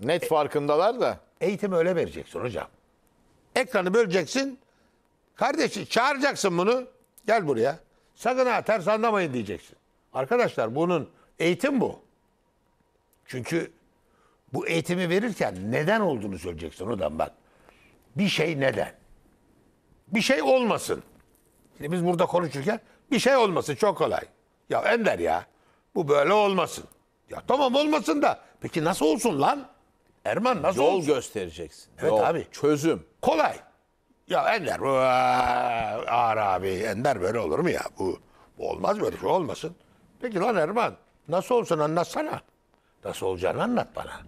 Net e, farkındalar da. Eğitim öyle vereceksin hocam. Ekranı böleceksin. Kardeşi çağıracaksın bunu. Gel buraya. Sakın ha ters anlamayın diyeceksin. Arkadaşlar bunun eğitim bu. Çünkü bu eğitimi verirken neden olduğunu söyleyeceksin o odan bak. Bir şey neden? Bir şey olmasın. Şimdi biz burada konuşurken bir şey olmasın çok kolay. Ya Ender ya bu böyle olmasın. Ya tamam olmasın da peki nasıl olsun lan? Erman nasıl Yol olsun? göstereceksin. Evet Yol, abi. Çözüm. Kolay. Ya Ender bu ağır abi Ender böyle olur mu ya? Bu, bu olmaz böyle şey olmasın. Peki lan Erman nasıl olsun anlatsana. Nasıl olacağını anlat bana.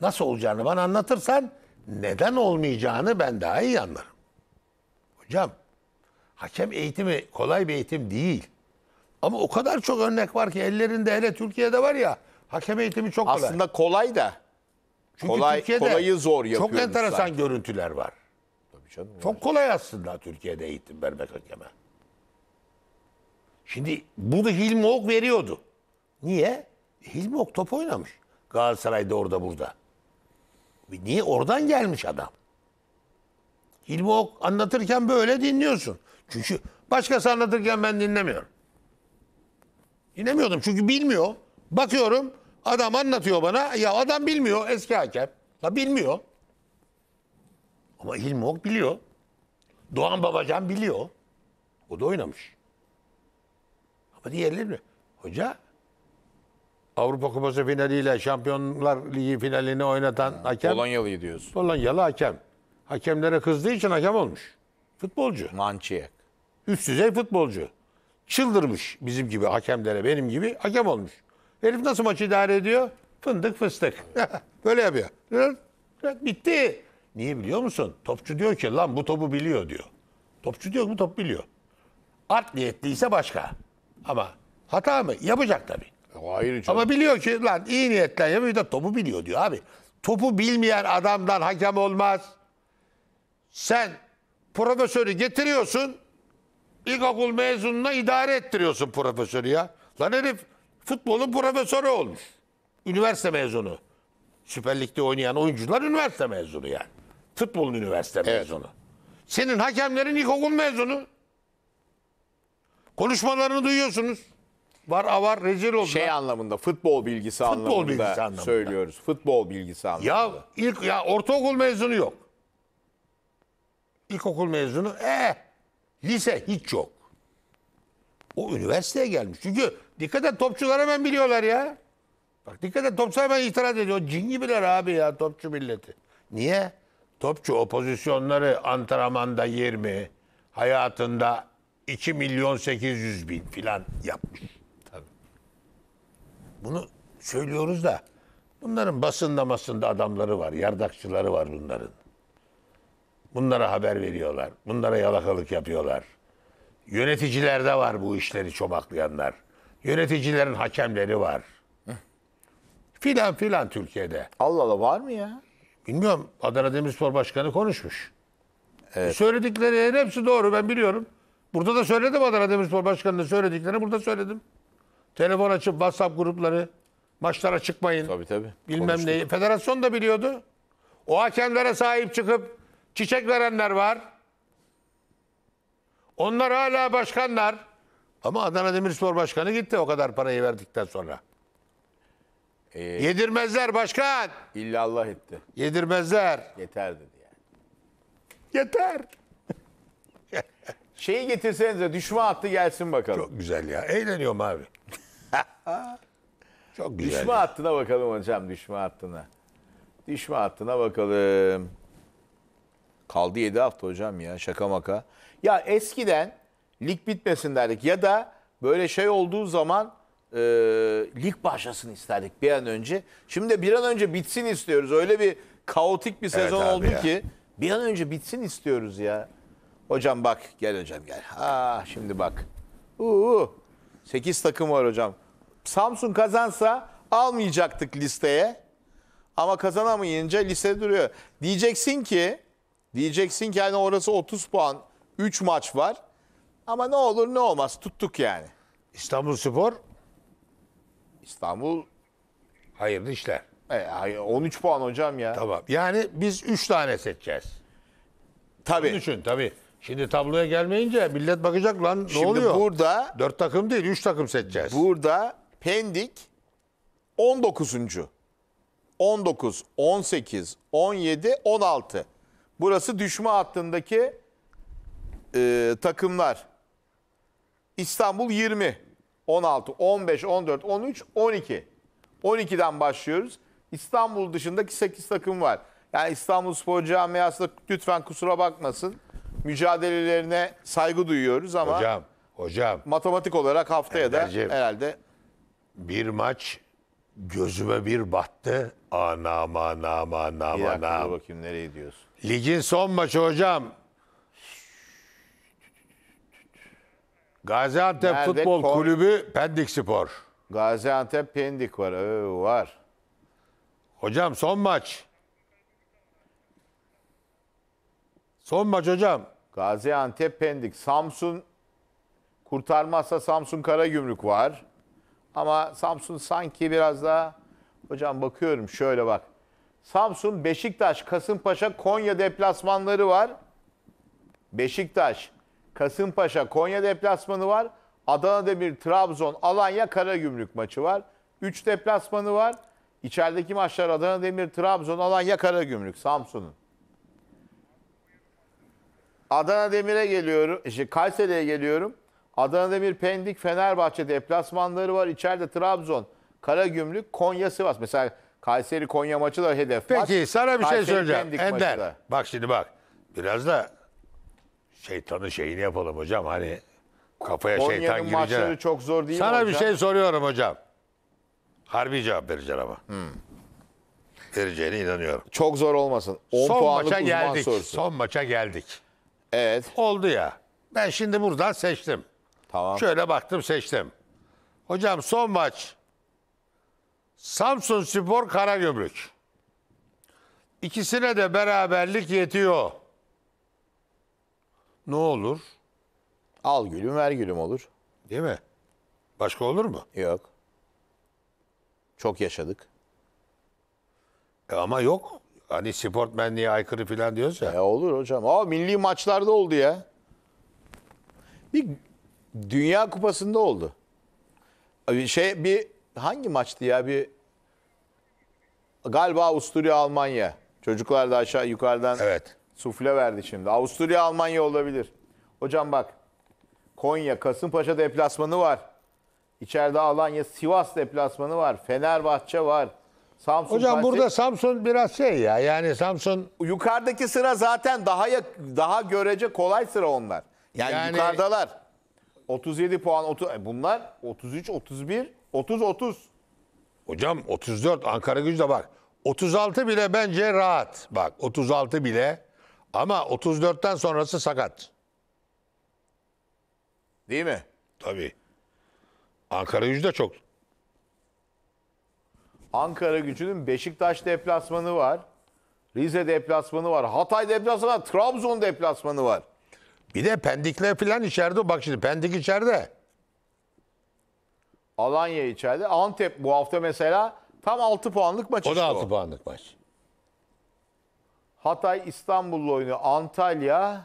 Nasıl olacağını bana anlatırsan neden olmayacağını ben daha iyi anlarım. Hocam hakem eğitimi kolay bir eğitim değil. Ama o kadar çok örnek var ki ellerinde hele Türkiye'de var ya hakem eğitimi çok kolay. Aslında kolay da. Çünkü kolay, Türkiye'de kolayı zor yapıyoruz. Çok enteresan zaten. görüntüler var canım. Çok var. kolay aslında Türkiye'de eğitim vermek hakeme. Şimdi bunu Hilmi Ok veriyordu. Niye? Hilmi Ok top oynamış. Galatasaray'da orada burada. E niye? Oradan gelmiş adam. Hilmi Ok anlatırken böyle dinliyorsun. Çünkü başkası anlatırken ben dinlemiyorum. Dinlemiyordum çünkü bilmiyor. Bakıyorum adam anlatıyor bana. Ya adam bilmiyor eski hakem. Ya bilmiyor. Ama Hilmi Ok biliyor. Doğan Babacan biliyor. O da oynamış. Ama diğerleri mi? Hoca Avrupa Kupası finaliyle Şampiyonlar Ligi finalini oynatan ha, hakem. Polonyalıyı diyorsun. Polonyalı hakem. Hakemlere kızdığı için hakem olmuş. Futbolcu. Mançiye. Üst düzey futbolcu. Çıldırmış bizim gibi hakemlere, benim gibi hakem olmuş. Herif nasıl maçı idare ediyor? Fındık fıstık. Böyle yapıyor. Bitti. Niye biliyor musun? Topçu diyor ki lan bu topu biliyor diyor. Topçu diyor bu top biliyor. Art niyetliyse başka. Ama hata mı? Yapacak tabii. Hayır e, canım. Ama biliyor ki lan iyi niyetten yapıyor da topu biliyor diyor abi. Topu bilmeyen adamdan hakem olmaz. Sen profesörü getiriyorsun. İlkokul mezununa idare ettiriyorsun profesörü ya. Lan herif futbolun profesörü olmuş. Üniversite mezunu. Süper Lig'de oynayan oyuncular üniversite mezunu yani futbol üniversite evet. mezunu. Senin hakemlerin ilkokul mezunu. Konuşmalarını duyuyorsunuz. Var avar rezil oldu. Şey anlamında futbol bilgisi futbol anlamında, bilgisi anlamında söylüyoruz. Futbol bilgisi anlamında. Ya ilk ya ortaokul mezunu yok. İlkokul mezunu ee lise hiç yok. O üniversiteye gelmiş. Çünkü dikkat et topçular hemen biliyorlar ya. Bak dikkat et topçu hemen itiraz ediyor. Cin gibiler abi ya topçu milleti. Niye? Topçu opozisyonları pozisyonları antrenmanda 20, hayatında 2 milyon 800 bin filan yapmış. Tabii. Bunu söylüyoruz da bunların basınlamasında adamları var, yardakçıları var bunların. Bunlara haber veriyorlar, bunlara yalakalık yapıyorlar. Yöneticilerde var bu işleri çomaklayanlar. Yöneticilerin hakemleri var. Filan filan Türkiye'de. Allah Allah var mı ya? Bilmiyorum. Adana Demirspor Başkanı konuşmuş. Evet. Söyledikleri hepsi doğru ben biliyorum. Burada da söyledim Adana Demirspor Başkanı'nın söylediklerini burada söyledim. Telefon açıp WhatsApp grupları, maçlara çıkmayın. Tabii tabii. Bilmem neyi. Federasyon da biliyordu. O hakemlere sahip çıkıp çiçek verenler var. Onlar hala başkanlar. Ama Adana Demirspor Başkanı gitti o kadar parayı verdikten sonra. Ee, Yedirmezler başkan. İllallah etti. Yedirmezler. Yeter dedi yani. Yeter. Şeyi getirsenize düşme attı gelsin bakalım. Çok güzel ya. Eğleniyorum abi. Çok güzel. Düşme ya. hattına bakalım hocam düşme hattına. Düşme hattına bakalım. Kaldı 7 hafta hocam ya şaka maka. Ya eskiden lig bitmesin derdik ya da böyle şey olduğu zaman e, lig başlasın isterdik bir an önce. Şimdi de bir an önce bitsin istiyoruz. Öyle bir kaotik bir sezon abi oldu ya. ki bir an önce bitsin istiyoruz ya. Hocam bak gel hocam gel. Ah şimdi bak. Uu, 8 takım var hocam. Samsun kazansa almayacaktık listeye. Ama kazanamayınca liste duruyor. Diyeceksin ki diyeceksin ki yani orası 30 puan 3 maç var. Ama ne olur ne olmaz tuttuk yani. İstanbul Spor İstanbul hayırlı işler. E, hayır, 13 puan hocam ya. Tamam. Yani biz 3 tane seçeceğiz. Tabii. Onun tabii. Şimdi tabloya gelmeyince millet bakacak lan ne Şimdi oluyor? burada 4 takım değil 3 takım seçeceğiz. burada Pendik 19. 19, 18, 17, 16. Burası düşme hattındaki e, takımlar. İstanbul 20. 16, 15, 14, 13, 12. 12'den başlıyoruz. İstanbul dışındaki 8 takım var. Yani İstanbul Spor Camiası da lütfen kusura bakmasın. Mücadelelerine saygı duyuyoruz ama Hocam, hocam matematik olarak haftaya Erderciğim. da herhalde bir maç gözüme bir battı. Anam anam anam Bir dakika bakayım nereye gidiyorsun? Ligin son maçı hocam. Gaziantep Nerede? Futbol Kon- Kulübü Pendik Spor. Gaziantep Pendik var. Ee, var. Hocam son maç. Son maç hocam. Gaziantep Pendik. Samsun kurtarmazsa Samsun Karagümrük var. Ama Samsun sanki biraz daha hocam bakıyorum şöyle bak. Samsun, Beşiktaş, Kasımpaşa, Konya deplasmanları var. Beşiktaş, Kasımpaşa Konya deplasmanı var. Adana Demir, Trabzon, Alanya, Karagümrük maçı var. 3 deplasmanı var. İçerideki maçlar Adana Demir, Trabzon, Alanya, Karagümrük, Samsun'un. Adana Demir'e geliyorum. Işte Kayseri'ye geliyorum. Adana Demir, Pendik, Fenerbahçe deplasmanları var. İçeride Trabzon, Karagümrük, Konya, Sivas. Mesela Kayseri Konya maçı da hedef Peki maç. sana bir Kayseri, şey söyleyeceğim. Ender bak şimdi bak. Biraz da şeytanı şeyini yapalım hocam. Hani kafaya şeytan Konya'nın girince. maçları çok zor değil Sana mi bir şey soruyorum hocam. Harbi cevap vereceğim ama. Vereceğine inanıyorum. Çok zor olmasın. 10 Son puanlık maça geldik. sorusu. Son maça geldik. Evet. Oldu ya. Ben şimdi buradan seçtim. Tamam. Şöyle baktım seçtim. Hocam son maç. Samsun Spor Karagümrük. İkisine de beraberlik yetiyor ne olur? Al gülüm ver gülüm olur. Değil mi? Başka olur mu? Yok. Çok yaşadık. E ama yok. Hani sportmenliğe aykırı falan diyoruz ya. E olur hocam. Aa milli maçlarda oldu ya. Bir Dünya Kupası'nda oldu. E, şey bir hangi maçtı ya bir galiba Avusturya Almanya. Çocuklar da aşağı yukarıdan Evet. Sufle verdi şimdi. Avusturya Almanya olabilir. Hocam bak. Konya Kasımpaşa deplasmanı var. İçeride Alanya Sivas deplasmanı var. Fenerbahçe var. Samsun Hocam Fatih... burada Samsun biraz şey ya. Yani Samsun yukarıdaki sıra zaten daha yak... daha görece kolay sıra onlar. Yani, yani... yukarıdalar. 37 puan 30 e, bunlar 33 31 30 30. Hocam 34 Ankara Gücü de bak. 36 bile bence rahat. Bak 36 bile ama 34'ten sonrası sakat. Değil mi? Tabii. Ankara gücü de çok. Ankara gücünün Beşiktaş deplasmanı var. Rize deplasmanı var. Hatay deplasmanı var. Trabzon deplasmanı var. Bir de Pendik'le falan içeride. Bak şimdi Pendik içeride. Alanya içeride. Antep bu hafta mesela tam 6 puanlık maç. O da işte 6 puanlık maç. Hatay İstanbul'la oynuyor. Antalya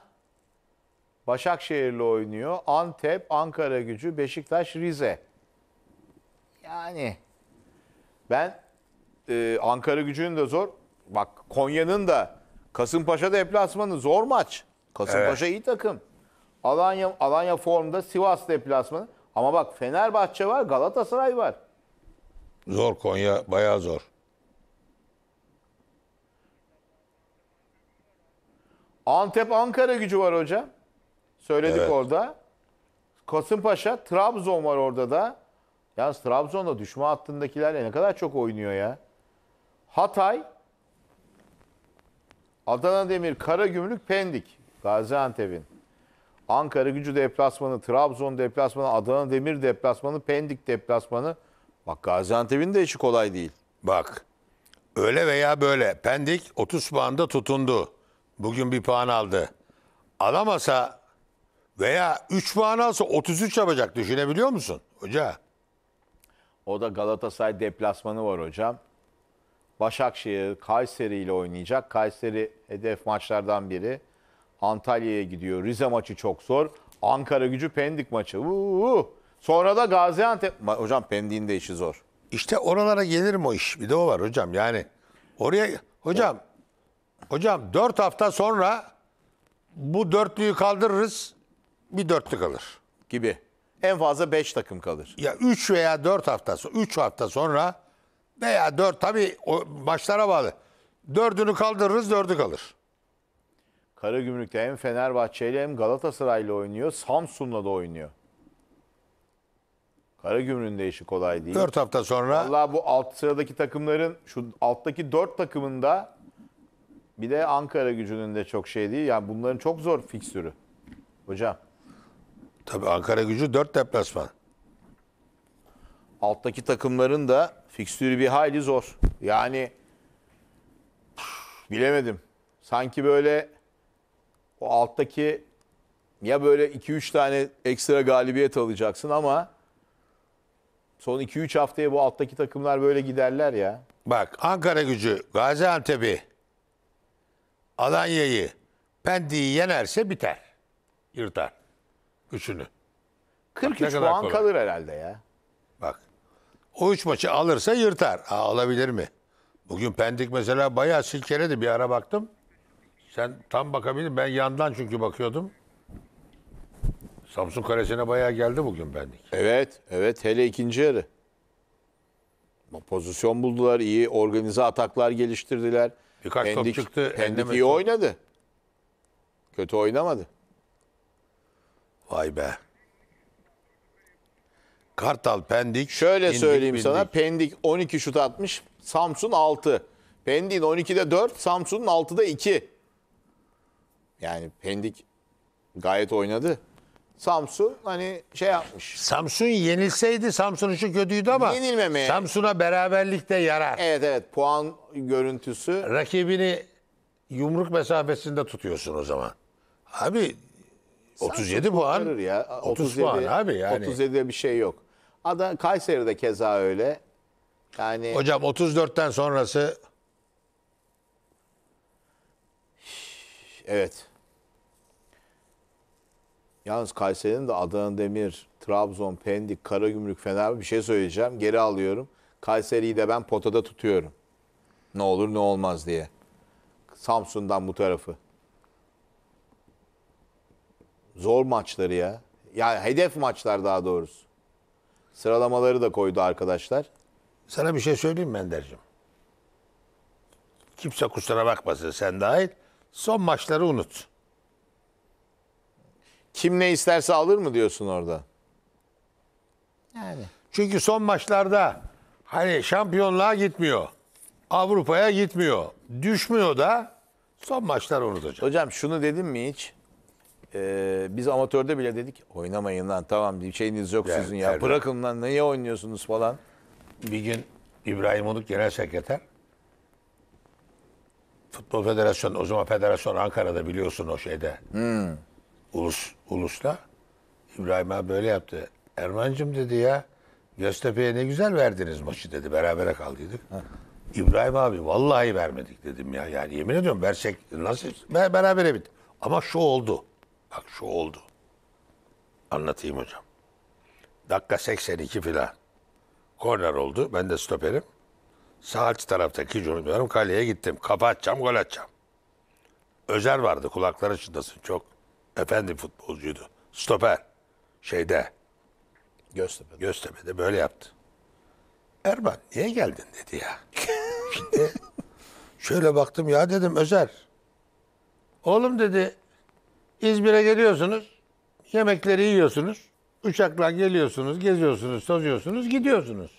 Başakşehir'le oynuyor. Antep, Ankara gücü, Beşiktaş, Rize. Yani ben e, Ankara gücünün de zor. Bak Konya'nın da Kasımpaşa deplasmanı zor maç. Kasımpaşa evet. iyi takım. Alanya Alanya formda Sivas deplasmanı. Ama bak Fenerbahçe var, Galatasaray var. Zor Konya bayağı zor. Antep Ankara gücü var hocam. Söyledik evet. orada. Kasımpaşa, Trabzon var orada da. Yalnız Trabzon'da düşme hattındakilerle ne kadar çok oynuyor ya. Hatay, Adana Demir, Karagümrük, Pendik. Gaziantep'in. Ankara gücü deplasmanı, Trabzon deplasmanı, Adana Demir deplasmanı, Pendik deplasmanı. Bak Gaziantep'in de işi kolay değil. Bak öyle veya böyle Pendik 30 puanda tutundu bugün bir puan aldı. Alamasa veya 3 puan alsa 33 yapacak düşünebiliyor musun hoca? O da Galatasaray deplasmanı var hocam. Başakşehir Kayseri ile oynayacak. Kayseri hedef maçlardan biri. Antalya'ya gidiyor. Rize maçı çok zor. Ankara gücü Pendik maçı. Uuu. Sonra da Gaziantep. Hocam Pendik'in de işi zor. İşte oralara gelir mi o iş? Bir de o var hocam yani. Oraya hocam Hocam 4 hafta sonra bu dörtlüyü kaldırırız. Bir dörtlü kalır. Gibi. En fazla 5 takım kalır. Ya 3 veya 4 hafta sonra 3 hafta sonra veya 4 tabii o maçlara bağlı. Dördünü kaldırırız, dördü kalır. Karagümrük'te hem Fenerbahçeyle hem Galatasaray'la oynuyor. Samsun'la da oynuyor. Karagümrük'ün de işi kolay değil. 4 hafta sonra. Valla bu alt sıradaki takımların şu alttaki 4 takımında bir de Ankara gücünün de çok şey değil. Yani bunların çok zor fikstürü. Hocam. Tabii Ankara gücü 4 deplasman. Alttaki takımların da fikstürü bir hayli zor. Yani bilemedim. Sanki böyle o alttaki ya böyle 2-3 tane ekstra galibiyet alacaksın ama son 2-3 haftaya bu alttaki takımlar böyle giderler ya. Bak Ankara gücü Gaziantep'i Alanya'yı, Pendik'i yenerse biter. Yırtar. Üçünü. 43 kadar puan kolay. kalır herhalde ya. Bak. O üç maçı alırsa yırtar. Ha, alabilir mi? Bugün Pendik mesela bayağı silkeledi. Bir ara baktım. Sen tam bakabilir. Ben yandan çünkü bakıyordum. Samsun Kalesi'ne bayağı geldi bugün Pendik. Evet, evet. Hele ikinci yarı. Pozisyon buldular, iyi organize ataklar geliştirdiler. Birkaç top Pendik, çıktı. Pendik iyi oynadı. Kötü oynamadı. Vay be. Kartal, Pendik. Şöyle Hindik, söyleyeyim Bindik. sana. Pendik 12 şut atmış. Samsun 6. Pendik'in 12'de 4. Samsun'un 6'da 2. Yani Pendik gayet oynadı. Samsun hani şey yapmış. Samsun yenilseydi Samsun için kötüydü ama Yenilmemeye. Samsun'a beraberlikte yarar. Evet evet puan görüntüsü. Rakibini yumruk mesafesinde tutuyorsun o zaman. Abi 37 Samsun puan. Ya. 30, 37, puan abi yani. 37'de bir şey yok. Ada Kayseri'de keza öyle. Yani Hocam 34'ten sonrası Evet. Yalnız Kayseri'nin de Adana Demir, Trabzon, Pendik, Karagümrük, Fener bir şey söyleyeceğim. Geri alıyorum. Kayseri'yi de ben potada tutuyorum. Ne olur ne olmaz diye. Samsun'dan bu tarafı. Zor maçları ya. ya hedef maçlar daha doğrusu. Sıralamaları da koydu arkadaşlar. Sana bir şey söyleyeyim mi Ender'cim? Kimse kusura bakmasın sen dahil. Son maçları unut. Kim ne isterse alır mı diyorsun orada? Yani. Çünkü son maçlarda hani şampiyonluğa gitmiyor. Avrupa'ya gitmiyor. Düşmüyor da son maçlar unutacak. hocam. şunu dedim mi hiç? Ee, biz amatörde bile dedik oynamayın lan tamam bir şeyiniz yok yani, sizin ya. Terbiye. Bırakın lan niye oynuyorsunuz falan. Bir gün İbrahim Unuk genel sekreter Futbol Federasyonu o zaman federasyon Ankara'da biliyorsun o şeyde. Hmm ulus, ulusla. İbrahim abi böyle yaptı. Erman'cım dedi ya Göztepe'ye ne güzel verdiniz maçı dedi. Berabere kaldıydık. Heh. İbrahim abi vallahi vermedik dedim ya. Yani yemin ediyorum versek nasıl Ber berabere bit Ama şu oldu. Bak şu oldu. Anlatayım hocam. Dakika 82 filan. Korner oldu. Ben de stoperim. Sağ iç taraftaki cumhurbaşkanım kaleye gittim. Kapı atacağım, gol atacağım. Özer vardı kulakları çınlasın çok efendi futbolcuydu. Stoper. Şeyde. Göztepe'de. Göztepe'de böyle yaptı. Erman niye geldin dedi ya. Şimdi şöyle baktım ya dedim Özer. Oğlum dedi İzmir'e geliyorsunuz. Yemekleri yiyorsunuz. Uçakla geliyorsunuz, geziyorsunuz, tozuyorsunuz, gidiyorsunuz.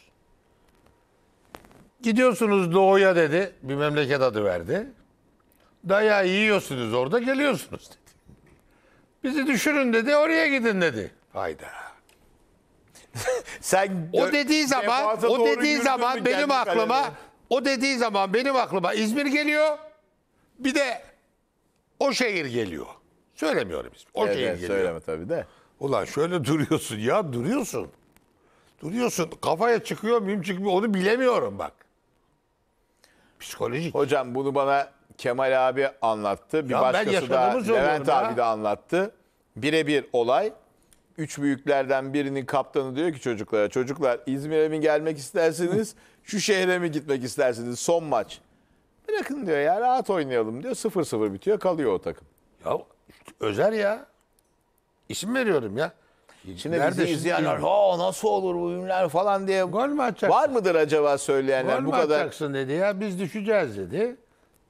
Gidiyorsunuz doğuya dedi. Bir memleket adı verdi. Daya yiyorsunuz orada geliyorsunuz dedi. Bizi düşürün dedi, oraya gidin dedi. Hayda. Sen o dediği zaman, o dediği zaman benim aklıma, kalede. o dediği zaman benim aklıma İzmir geliyor. Bir de o şehir geliyor. Söylemiyorum İzmir. O evet, şehir geliyor. Söyleme tabii de. Ulan şöyle duruyorsun ya duruyorsun. Duruyorsun. Kafaya çıkıyor muyum çıkmıyor onu bilemiyorum bak. Psikolojik. Hocam bunu bana Kemal abi anlattı. Bir Ya başkası da Levent abi de anlattı. Birebir olay. Üç büyüklerden birinin kaptanı diyor ki çocuklara. Çocuklar İzmir'e mi gelmek istersiniz? şu şehre mi gitmek istersiniz? Son maç. Bırakın diyor ya rahat oynayalım diyor. sıfır 0 bitiyor kalıyor o takım. Ya özel ya. İsim veriyorum ya. Şimdi Nerede bizi izleyenler ha nasıl olur bu ünler falan diye Gol mü atacaksın? var mıdır acaba söyleyenler Gol bu mü kadar atacaksın dedi ya biz düşeceğiz dedi.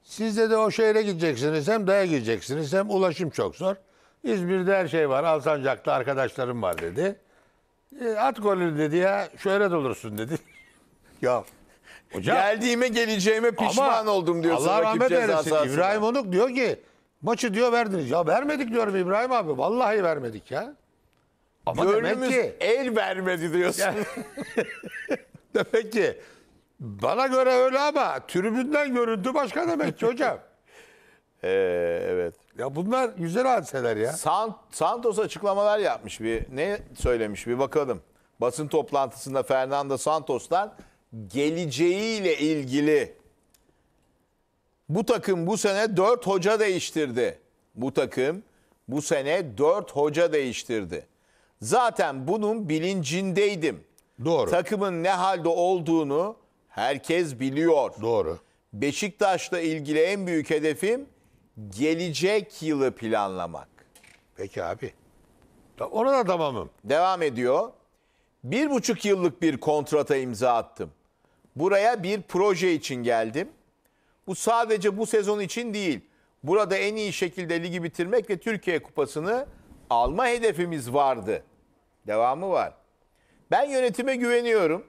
Siz de, de o şehre gideceksiniz hem daya gideceksiniz hem ulaşım çok zor. İzmir'de her şey var. Alsancak'ta arkadaşlarım var dedi. E, at golünü dedi ya Şöyle olursun dedi. ya hocam. Geldiğime geleceğime pişman ama oldum diyorsun. Allah rahmet eylesin. İbrahim Onuk diyor ki maçı diyor verdiniz. Ya vermedik diyorum İbrahim abi. Vallahi vermedik ya. Ama Gönlümüz demek ki el vermedi diyorsun. demek ki bana göre öyle ama tribünden görüntü başka demek ki hocam. Ee, evet. Ya bunlar güzel hadiseler ya. San, Santos açıklamalar yapmış bir ne söylemiş bir bakalım. Basın toplantısında Fernando Santos'tan geleceğiyle ilgili bu takım bu sene 4 hoca değiştirdi. Bu takım bu sene 4 hoca değiştirdi. Zaten bunun bilincindeydim. Doğru. Takımın ne halde olduğunu Herkes biliyor. Doğru. Beşiktaş'la ilgili en büyük hedefim gelecek yılı planlamak. Peki abi. Ona da tamamım. Devam ediyor. Bir buçuk yıllık bir kontrata imza attım. Buraya bir proje için geldim. Bu sadece bu sezon için değil. Burada en iyi şekilde ligi bitirmek ve Türkiye Kupası'nı alma hedefimiz vardı. Devamı var. Ben yönetime güveniyorum.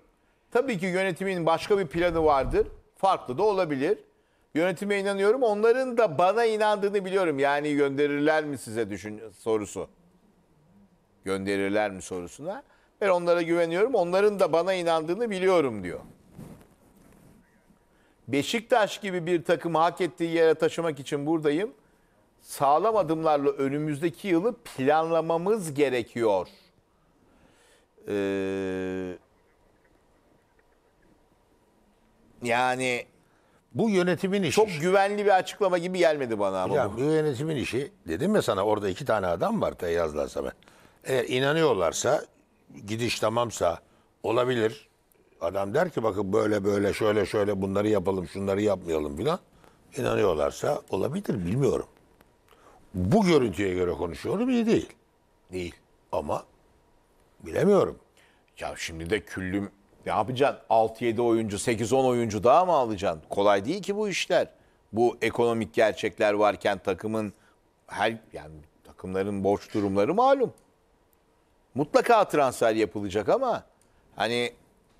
Tabii ki yönetimin başka bir planı vardır. Farklı da olabilir. Yönetime inanıyorum. Onların da bana inandığını biliyorum. Yani gönderirler mi size düşün sorusu. Gönderirler mi sorusuna. Ben onlara güveniyorum. Onların da bana inandığını biliyorum diyor. Beşiktaş gibi bir takım hak ettiği yere taşımak için buradayım. Sağlam adımlarla önümüzdeki yılı planlamamız gerekiyor. Eee Yani bu yönetimin işi. çok güvenli bir açıklama gibi gelmedi bana ama. Hocam, bu. bu yönetimin işi. Dedim ya sana orada iki tane adam var Feyyaz'la Samet. Eğer inanıyorlarsa gidiş tamamsa olabilir. Adam der ki bakın böyle böyle şöyle şöyle bunları yapalım şunları yapmayalım filan. İnanıyorlarsa olabilir bilmiyorum. Bu görüntüye göre konuşuyorum iyi değil. Değil. Ama bilemiyorum. Ya şimdi de küllüm ne yapacaksın? 6-7 oyuncu, 8-10 oyuncu daha mı alacaksın? Kolay değil ki bu işler. Bu ekonomik gerçekler varken takımın her yani takımların borç durumları malum. Mutlaka transfer yapılacak ama hani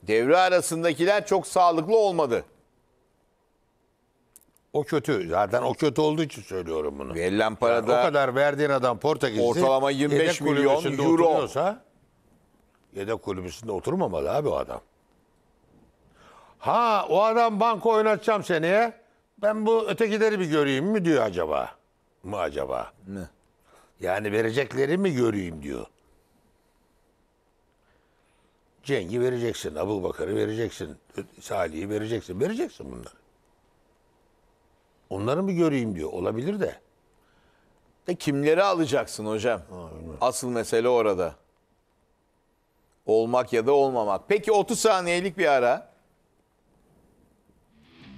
devre arasındakiler çok sağlıklı olmadı. O kötü. Zaten o kötü olduğu için söylüyorum bunu. Verilen parada Yani o kadar verdiğin adam Portekizli Ortalama 25 milyon kulübesinde euro. yedek kulübesinde oturmamalı abi o adam. Ha o adam banka oynatacağım seneye. Ben bu ötekileri bir göreyim mi diyor acaba? Mı acaba? Ne? Yani verecekleri mi göreyim diyor. Ceng'i vereceksin, Abu Bakar'ı vereceksin, Salih'i vereceksin. Vereceksin bunları. Onları mı göreyim diyor. Olabilir de. De kimleri alacaksın hocam? Aynen. Asıl mesele orada. Olmak ya da olmamak. Peki 30 saniyelik bir ara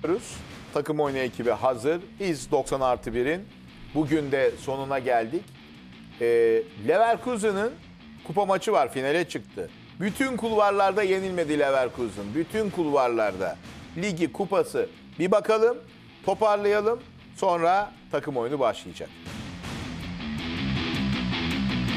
diyoruz. Takım oyunu ekibi hazır. Biz 90 artı 1'in bugün de sonuna geldik. E, Leverkusen'ın kupa maçı var finale çıktı. Bütün kulvarlarda yenilmedi Leverkusen. Bütün kulvarlarda. Ligi, kupası. Bir bakalım, toparlayalım. Sonra takım oyunu başlayacak.